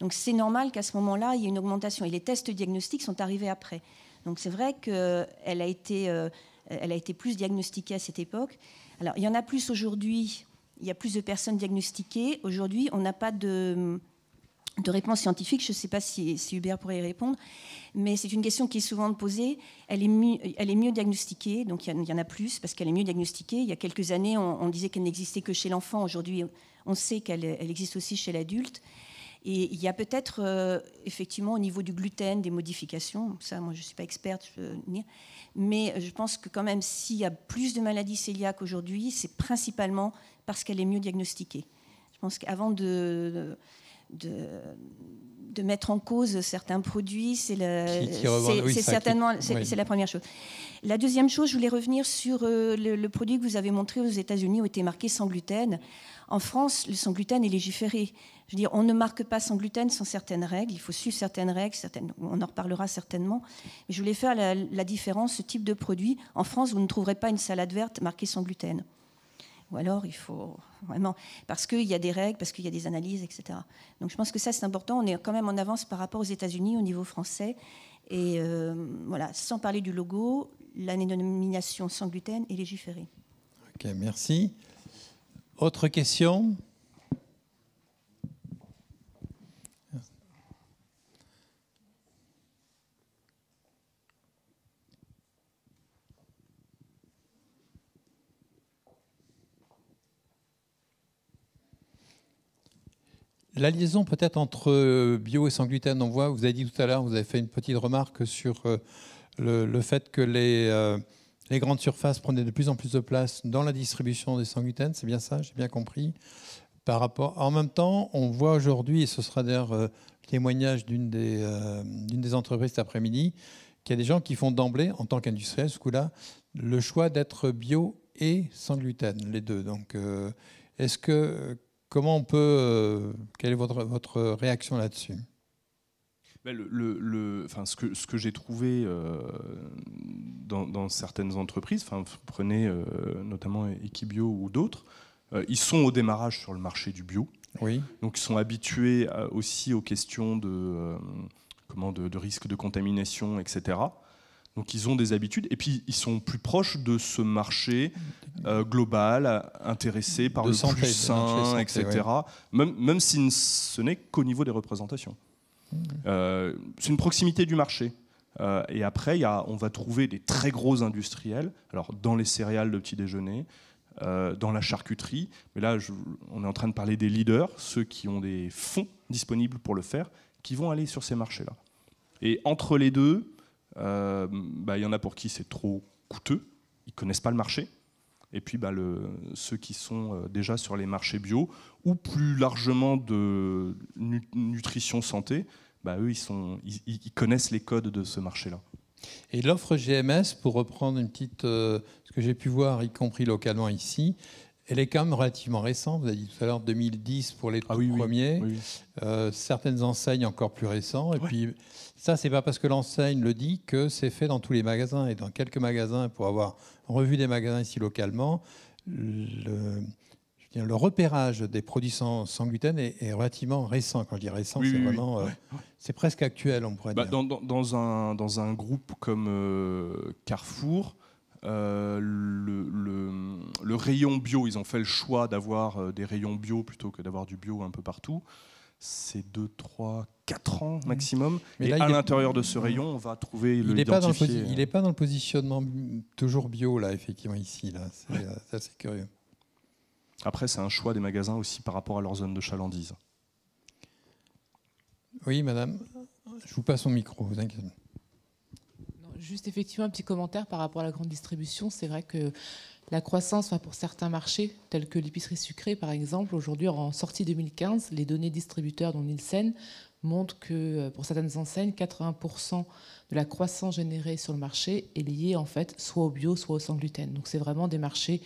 Donc c'est normal qu'à ce moment-là, il y ait une augmentation. Et les tests diagnostiques sont arrivés après. Donc c'est vrai qu'elle a, été, euh, a été plus diagnostiquée à cette époque. Alors il y en a plus aujourd'hui, il y a plus de personnes diagnostiquées. Aujourd'hui, on n'a pas de, réponse scientifique. Je ne sais pas si, Hubert pourrait y répondre, mais c'est une question qui est souvent posée. Elle est, mieux, diagnostiquée, donc il y, en a plus parce qu'elle est mieux diagnostiquée. Il y a quelques années, on disait qu'elle n'existait que chez l'enfant. Aujourd'hui, on sait qu'elle existe aussi chez l'adulte. Et il y a peut-être euh, effectivement au niveau du gluten des modifications. Ça, moi, je ne suis pas experte, je dire. mais je pense que quand même, s'il y a plus de maladies cœliaques aujourd'hui, c'est principalement parce qu'elle est mieux diagnostiquée. Je pense qu'avant de, de, mettre en cause certains produits, c'est certainement la première chose. La deuxième chose, je voulais revenir sur euh, le, produit que vous avez montré aux États-Unis, où était marqué sans gluten. En France, le sans gluten est légiféré. Je veux dire, on ne marque pas sans gluten, sans certaines règles. Il faut suivre certaines règles, certaines, on en reparlera certainement. Mais je voulais faire la, différence, ce type de produit. En France, vous ne trouverez pas une salade verte marquée sans gluten. Ou alors, il faut vraiment. Parce qu'il y a des règles, parce qu'il y a des analyses, etc. Donc je pense que ça, c'est important. On est quand même en avance par rapport aux États-Unis au niveau français. Et euh, voilà, sans parler du logo, la dénomination sans gluten est légiférée. Ok, merci. Autre question La liaison peut-être entre euh, bio et sans gluten, on voit, vous avez dit tout à l'heure, vous avez fait une petite remarque sur euh, le, fait que les, euh, les, grandes surfaces prenaient de plus en plus de place dans la distribution des sans gluten, c'est bien ça, j'ai bien compris. Par rapport, en même temps, on voit aujourd'hui, et ce sera d'ailleurs le témoignage d'une des, des entreprises cet après-midi, qu'il y a des gens qui font d'emblée, en tant qu'industriel, ce coup-là, le choix d'être bio et sans gluten, les deux. Donc, est-ce que Comment on peut. Euh, quelle est votre, votre réaction là-dessus ben, le, le, enfin, ce que, ce que j'ai trouvé euh, dans, certaines entreprises, enfin, prenez euh, notamment Equibio ou d'autres, ils sont au démarrage sur le marché du bio. Oui. Donc ils sont habitués aussi aux questions de, comment de, de, risque de contamination, etc. Donc ils ont des habitudes et puis ils sont plus proches de ce marché euh, global, intéressé par le plus sain, etc. Même, même si ce n'est qu'au niveau des représentations. Mmh. Euh, c'est une proximité du marché. Euh, et après, y a, on va trouver des très gros industriels, alors dans les céréales de petit déjeuner, dans la charcuterie, mais là, on est en train de parler des leaders, ceux qui ont des fonds disponibles pour le faire, qui vont aller sur ces marchés-là. Et entre les deux, euh, bah, il y en a pour qui c'est trop coûteux, ils connaissent pas le marché. Et puis bah, le, ceux qui sont euh, déjà sur les marchés bio ou plus largement de nutrition santé, bah, eux, ils, sont, ils, connaissent les codes de ce marché-là. Et l'offre GMS, pour reprendre une petite, euh, ce que j'ai pu voir, y compris localement ici, elle est quand même relativement récente, vous avez dit tout à l'heure 2010 pour les trois ah premiers, euh, certaines enseignes encore plus récentes. Et puis ça, c'est pas parce que l'enseigne le dit que c'est fait dans tous les magasins. Et dans quelques magasins, pour avoir revu des magasins ici localement, le, repérage des produits sans, gluten est, relativement récent. Quand je dis récent, c'est vraiment... Euh, c'est presque actuel, on pourrait bah, dire. Dans, dans, un, dans un groupe comme euh, Carrefour, euh, le, le, rayon bio, ils ont fait le choix d'avoir euh, des rayons bio plutôt que d'avoir du bio un peu partout. C'est 2, 3, 4 ans mmh. maximum. Mais et à l'intérieur de ce rayon, on va trouver il le, pas Il n'est euh, pas dans le positionnement toujours bio, là, effectivement, ici. Là. C'est assez curieux. Après, c'est un choix des magasins aussi par rapport à leur zone de chalandise. Oui, madame. Je vous passe mon micro, vous inquiétez Juste effectivement un petit commentaire par rapport à la grande distribution. C'est vrai que la croissance pour certains marchés, tels que l'épicerie sucrée par exemple, aujourd'hui en sortie 2015, les données distributeurs dont Nielsen montrent que euh, pour certaines enseignes, 80% de la croissance générée sur le marché est liée en fait soit au bio, soit au sans gluten. Donc c'est vraiment des marchés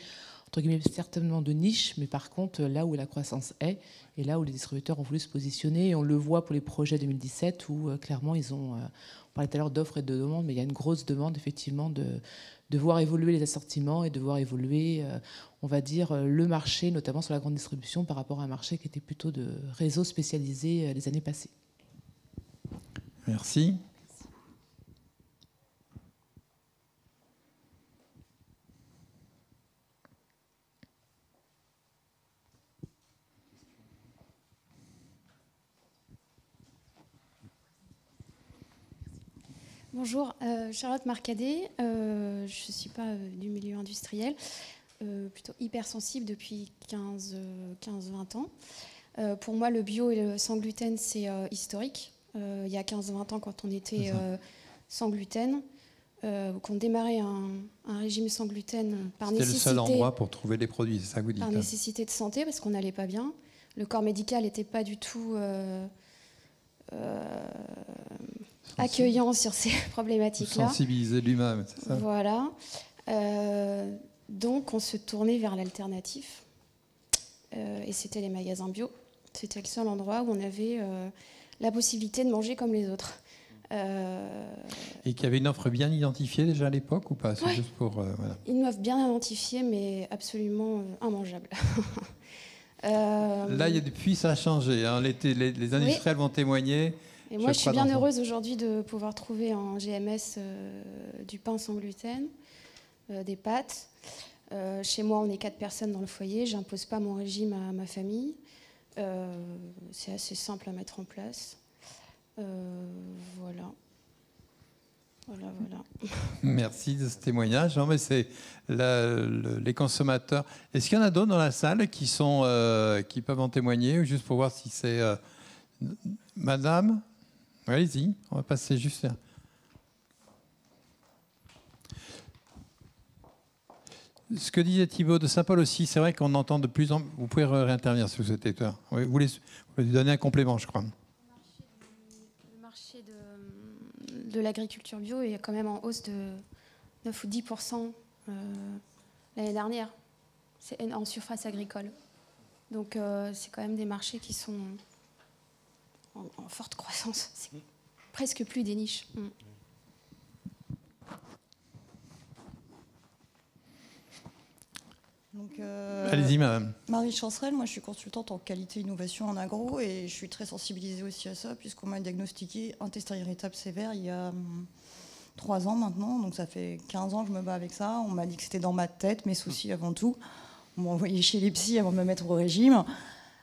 entre guillemets certainement de niche, mais par contre là où la croissance est et là où les distributeurs ont voulu se positionner, et on le voit pour les projets 2017 où euh, clairement ils ont euh, on parlait tout à l'heure d'offres et de demandes, mais il y a une grosse demande effectivement de, voir évoluer les assortiments et de voir évoluer, euh, on va dire, euh, le marché, notamment sur la grande distribution, par rapport à un marché qui était plutôt de réseaux spécialisés euh, les années passées. Merci. Bonjour, euh, Charlotte Marcadet. Euh, je ne suis pas euh, du milieu industriel, plutôt hypersensible depuis 15-20 ans. pour moi, le bio et le sans gluten, c'est historique. il y a 15-20 ans, quand on était sans gluten, qu'on démarrait un, régime sans gluten par nécessité. C'était le seul endroit pour trouver des produits, c'est ça que vous dites Par hein. nécessité de santé, parce qu'on n'allait pas bien. Le corps médical n'était pas du tout accueillant sur ces problématiques-là. Sensibiliser lui-même, c'est ça Voilà. Euh, donc, on se tournait vers l'alternatif. Euh, et c'était les magasins bio. C'était le seul endroit où on avait euh, la possibilité de manger comme les autres. Et qui avait une offre bien identifiée déjà à l'époque ou pas juste pour, Une offre bien identifiée, mais absolument immangeable. Là, depuis, ça a changé. Hein. Les, les, industriels vont témoigner. Et moi, je, suis bien heureuse aujourd'hui de pouvoir trouver en GMS euh, du pain sans gluten, euh, des pâtes. Euh, chez moi, on est quatre personnes dans le foyer. J'impose pas mon régime à ma famille. c'est assez simple à mettre en place. voilà. Voilà, voilà. Merci de ce témoignage. mais c'est les consommateurs. Est-ce qu'il y en a d'autres dans la salle qui sont qui peuvent en témoigner, Ou juste pour voir si c'est Madame Allez-y, on va passer juste Ce que disait Thibault de Saint-Paul aussi, c'est vrai qu'on entend de plus en plus. Vous pouvez réintervenir si vous êtes Vous voulez lui donner un complément, je crois. Le marché de, l'agriculture bio est quand même en hausse de 9 ou 10 euh, l'année dernière en surface agricole. Donc euh, c'est quand même des marchés qui sont en, forte croissance. C'est presque plus des niches. Mm. Euh, Allez-y, madame. Marie Chancerelle, moi je suis consultante en qualité innovation en agro et je suis très sensibilisée aussi à ça puisqu'on m'a diagnostiqué intestin irritable sévère il y a mm, trois ans maintenant, donc ça fait 15 ans que je me bats avec ça. On m'a dit que c'était dans ma tête, mes soucis mm. avant tout. On m'a envoyé chez les psys avant de me mettre au régime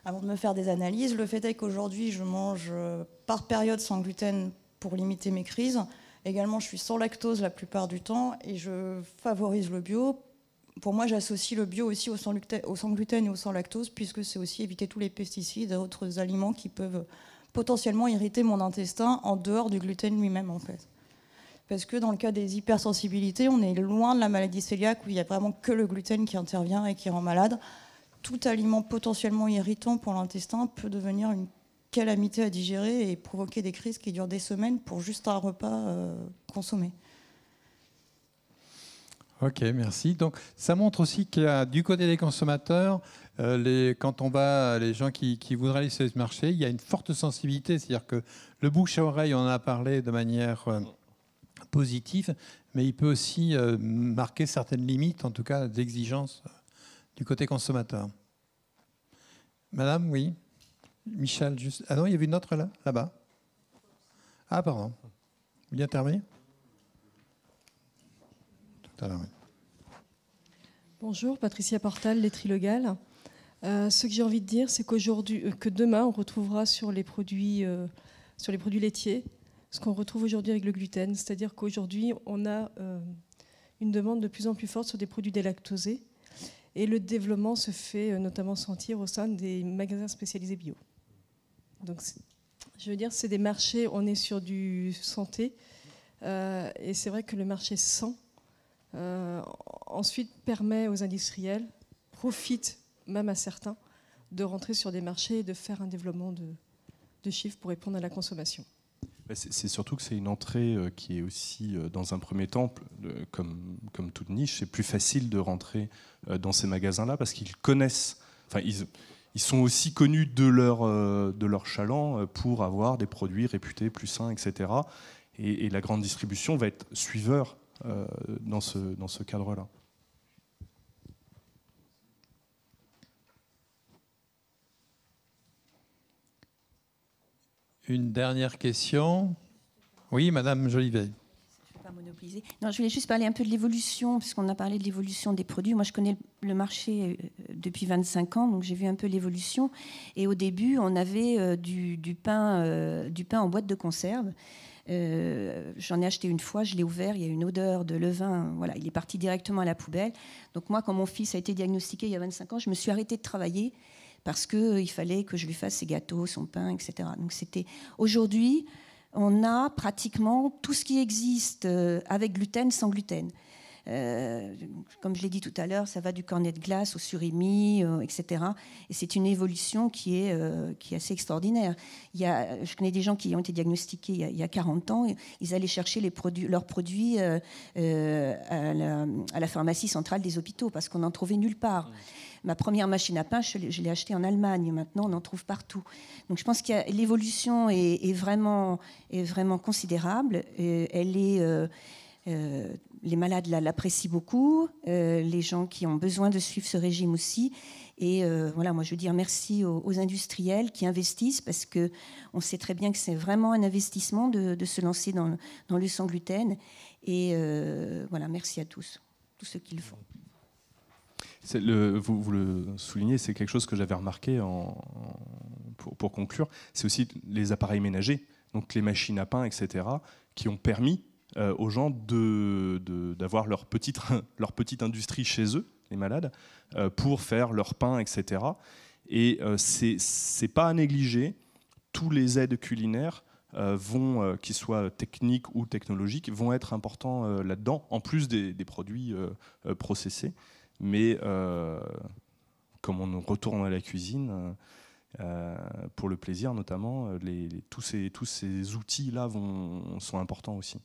avant de me faire des analyses. Le fait est qu'aujourd'hui, je mange euh, par période sans gluten pour limiter mes crises. Également, je suis sans lactose la plupart du temps et je favorise le bio. Pour moi, j'associe le bio aussi au sans, gluten, et au sans lactose, puisque c'est aussi éviter tous les pesticides et autres aliments qui peuvent potentiellement irriter mon intestin en dehors du gluten lui-même, en fait. Parce que dans le cas des hypersensibilités, on est loin de la maladie cœliaque où il n'y a vraiment que le gluten qui intervient et qui rend malade tout aliment potentiellement irritant pour l'intestin peut devenir une calamité à digérer et provoquer des crises qui durent des semaines pour juste un repas euh, consommé. Ok, merci. Donc, ça montre aussi qu'il y a du côté des consommateurs, euh, quand on bat les gens qui, voudraient aller sur ce marché, il y a une forte sensibilité. C'est-à-dire que le bouche à oreille, on en a parlé de manière euh, positive, mais il peut aussi marquer certaines limites, en tout cas d'exigences du côté consommateur. Madame, oui. Michel, juste. Ah non, il y avait une autre là, là-bas. Ah, pardon. Vous voulez intervenir Tout à l'heure, Bonjour, Patricia Portal, Les euh, ce que j'ai envie de dire, c'est qu'aujourd'hui, euh, que demain, on retrouvera sur les produits, euh, sur les produits laitiers ce qu'on retrouve aujourd'hui avec le gluten. C'est-à-dire qu'aujourd'hui, on a une demande de plus en plus forte sur des produits délactosés et le développement se fait euh, notamment sentir au sein des magasins spécialisés bio. Donc, je veux dire, c'est des marchés, on est sur du santé. Euh, et c'est vrai que le marché sans, euh, ensuite, permet aux industriels, profite même à certains, de rentrer sur des marchés et de faire un développement de chiffres pour répondre à la consommation. Bah, c'est surtout que c'est une entrée euh, qui est aussi, euh, dans un premier temps, comme, comme toute niche, c'est plus facile de rentrer euh, dans ces magasins-là parce qu'ils connaissent, enfin, ils, ils, sont aussi connus de leur, de leur chaland pour avoir des produits réputés plus sains, etc. Et, et la grande distribution va être suiveur dans ce, dans ce cadre-là. Une dernière question. Oui, Madame Jolivet. Non, je voulais juste parler un peu de l'évolution, puisqu'on a parlé de l'évolution des produits. Moi, je connais le marché euh, depuis 25 ans, donc j'ai vu un peu l'évolution. Et au début, on avait euh, du, pain, euh, du pain en boîte de conserve. J'en ai acheté une fois, je l'ai ouvert, il y a une odeur de levain. Voilà, il est parti directement à la poubelle. Donc moi, quand mon fils a été diagnostiqué il y a 25 ans, je me suis arrêtée de travailler parce qu'il euh, fallait que je lui fasse ses gâteaux, son pain, etc. Donc c'était aujourd'hui, on a pratiquement tout ce qui existe euh, avec gluten, sans gluten. Euh, comme je l'ai dit tout à l'heure, ça va du cornet de glace au surimi, etc. Et c'est une évolution qui est, qui est assez extraordinaire. Il y a, je connais des gens qui ont été diagnostiqués il y a, 40 ans. Ils allaient chercher les produits, leurs produits à la, à, la, pharmacie centrale des hôpitaux parce qu'on n'en trouvait nulle part. Mmh. Ma première machine à pain, je l'ai achetée en Allemagne. Maintenant, on en trouve partout. Donc, je pense que l'évolution est, vraiment, considérable. Euh, elle est. Euh, euh, les malades l'apprécient beaucoup, les gens qui ont besoin de suivre ce régime aussi. Et voilà, moi je veux dire merci aux, industriels qui investissent parce que on sait très bien que c'est vraiment un investissement de, se lancer dans, dans, le sans gluten. Et voilà, merci à tous, tous ceux qui le font vous, le soulignez, c'est quelque chose que j'avais remarqué pour, conclure. C'est aussi les appareils ménagers, donc les machines à pain, etc., qui ont permis euh, aux gens d'avoir leur, petite, leur petite industrie chez eux, les malades, euh, pour faire leur pain, etc. Et ce n'est euh, pas à négliger. Tous les aides culinaires vont, qu'ils soient techniques ou technologiques, vont être importants là-dedans, en plus des, produits processés. Mais euh, comme on retourne à la cuisine, euh, euh, pour le plaisir notamment, tous ces outils-là sont importants aussi.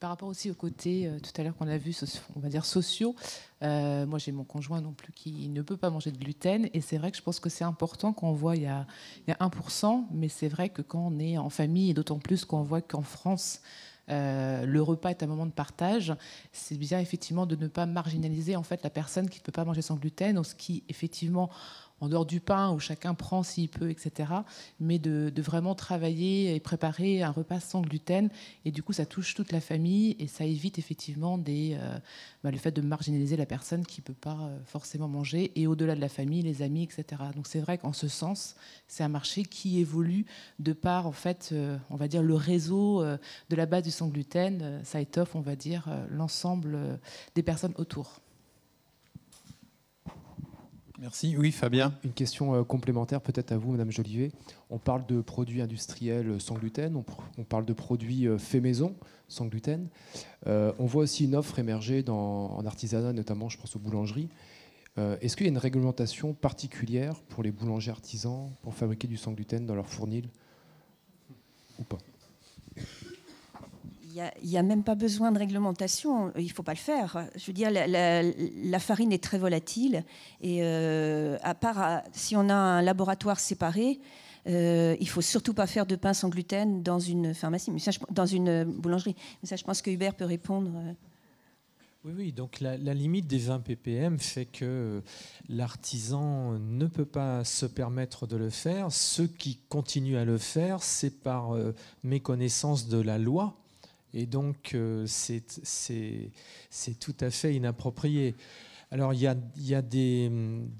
par rapport aussi au côté, euh, tout à l'heure qu'on a vu, on va dire sociaux, euh, moi j'ai mon conjoint non plus qui ne peut pas manger de gluten, et c'est vrai que je pense que c'est important qu'on voit, il y a, 1%, mais c'est vrai que quand on est en famille, et d'autant plus qu'on voit qu'en France, euh, le repas est un moment de partage. C'est bien effectivement de ne pas marginaliser en fait la personne qui ne peut pas manger sans gluten, ce qui effectivement en dehors du pain où chacun prend s'il peut, etc. Mais de, vraiment travailler et préparer un repas sans gluten. Et du coup, ça touche toute la famille et ça évite effectivement des, euh, bah, le fait de marginaliser la personne qui ne peut pas euh, forcément manger et au-delà de la famille, les amis, etc. Donc c'est vrai qu'en ce sens, c'est un marché qui évolue de par, en fait, euh, on va dire, le réseau de la base du sans gluten. ça étoffe, on va dire, l'ensemble des personnes autour. Merci. Oui, Fabien. Une question euh, complémentaire peut-être à vous, Madame Jolivet. On parle de produits industriels sans gluten, on, parle de produits euh, faits maison sans gluten. Euh, on voit aussi une offre émerger dans, en artisanat, notamment je pense aux boulangeries. Est-ce qu'il y a une réglementation particulière pour les boulangers artisans pour fabriquer du sans gluten dans leur fournil ou pas il n'y a, même pas besoin de réglementation, il ne faut pas le faire. Je veux dire, la, farine est très volatile, et euh, à part si on a un laboratoire séparé, euh, il ne faut surtout pas faire de pain sans gluten dans une pharmacie, mais dans une boulangerie. Mais ça, je pense que Hubert peut répondre. Euh. Oui, oui, donc la, limite des 20 ppm fait que l'artisan ne peut pas se permettre de le faire. Ceux qui continuent à le faire, c'est par méconnaissance de la loi et donc, euh, c'est tout à fait inapproprié. Alors, il y a, des,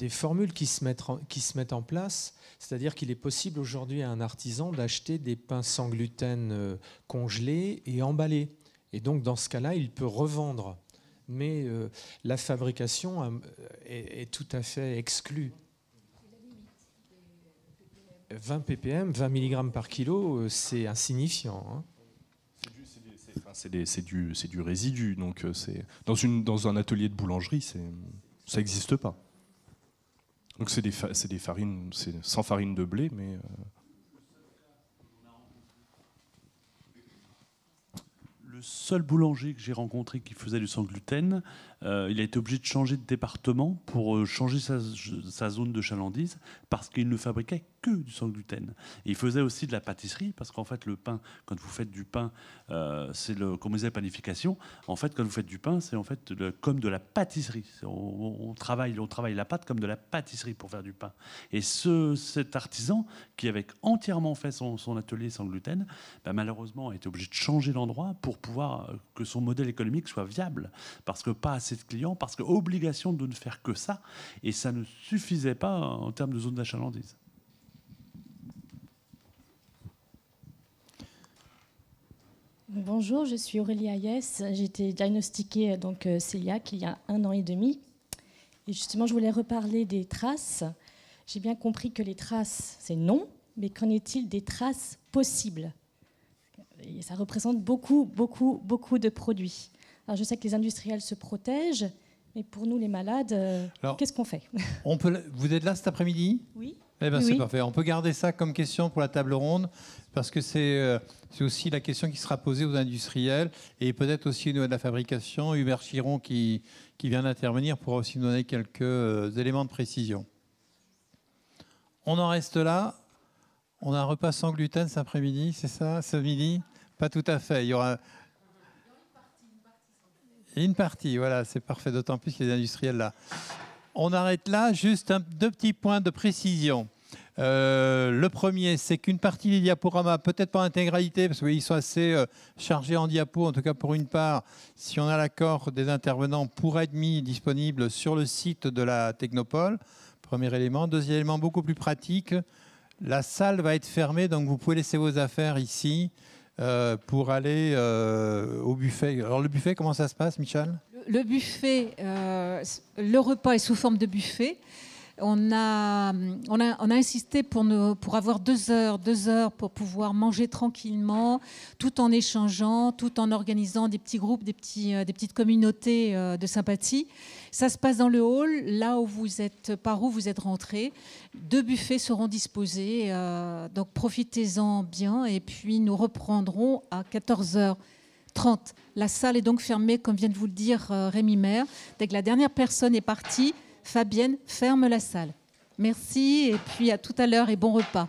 formules qui se mettent en, qui se mettent en place, c'est-à-dire qu'il est possible aujourd'hui à un artisan d'acheter des pains sans gluten euh, congelés et emballés. Et donc, dans ce cas-là, il peut revendre. Mais euh, la fabrication est, tout à fait exclue. 20 ppm, 20 mg par kilo, c'est insignifiant. Hein c'est, du, résidu. Donc, euh, c'est dans, un atelier de boulangerie, ça n'existe pas. Donc, c'est des, des farines, c'est sans farine de blé, mais. Euh, Le seul boulanger que j'ai rencontré qui faisait du sans gluten, euh, il a été obligé de changer de département pour euh, changer sa, zone de chalandise parce qu'il ne fabriquait que du sans gluten. il faisait aussi de la pâtisserie parce qu'en fait, le pain, quand vous faites du pain, euh, c'est le, comme on disait, panification. En fait, quand vous faites du pain, c'est en fait comme de la pâtisserie. On, travaille, on travaille la pâte comme de la pâtisserie pour faire du pain. Et cet artisan qui avait entièrement fait son, atelier sans gluten, bah, malheureusement, a été obligé de changer d'endroit pour pouvoir que son modèle économique soit viable parce que pas clients parce que obligation de ne faire que ça. Et ça ne suffisait pas en termes de zone d'achalandise. Bonjour, je suis Aurélie Ayès J'ai été diagnostiquée euh, donc celiac euh, il y a un an et demi. Et justement, je voulais reparler des traces. J'ai bien compris que les traces, c'est non, mais qu'en est-il des traces possibles et Ça représente beaucoup, beaucoup, beaucoup de produits. Alors je sais que les industriels se protègent, mais pour nous les malades, euh, qu'est-ce qu'on fait on peut, Vous êtes là cet après-midi Oui. Eh ben, c'est parfait. On peut garder ça comme question pour la table ronde, parce que c'est euh, aussi la question qui sera posée aux industriels et peut-être aussi de la fabrication. Hubert Chiron, qui, qui vient d'intervenir, pourra aussi nous donner quelques euh, éléments de précision. On en reste là. On a un repas sans gluten cet après-midi, c'est ça Ce midi Pas tout à fait. Il y aura une partie, voilà, c'est parfait, d'autant plus les industriels là. On arrête là, juste deux petits points de précision. Euh, le premier, c'est qu'une partie des diaporamas, peut-être pas intégralité, parce qu'ils sont assez euh, chargés en diapo, en tout cas pour une part, si on a l'accord des intervenants, pour être mis disponible sur le site de la Technopole. Premier élément. Deuxième élément, beaucoup plus pratique, la salle va être fermée, donc vous pouvez laisser vos affaires ici. Euh, pour aller euh, au buffet. Alors le buffet, comment ça se passe, Michel le buffet, euh, le repas est sous forme de buffet. On a, insisté pour, avoir deux heures, deux heures pour pouvoir manger tranquillement, tout en échangeant, tout en organisant des petits groupes, des, euh, petites communautés euh, de sympathie. Ça se passe dans le hall, là où vous êtes, par où vous êtes rentrés. Deux buffets seront disposés, euh, donc profitez-en bien. Et puis nous reprendrons à 14h30. La salle est donc fermée, comme vient de vous le dire Rémi Maire. Dès que la dernière personne est partie, Fabienne ferme la salle. Merci et puis à tout à l'heure et bon repas.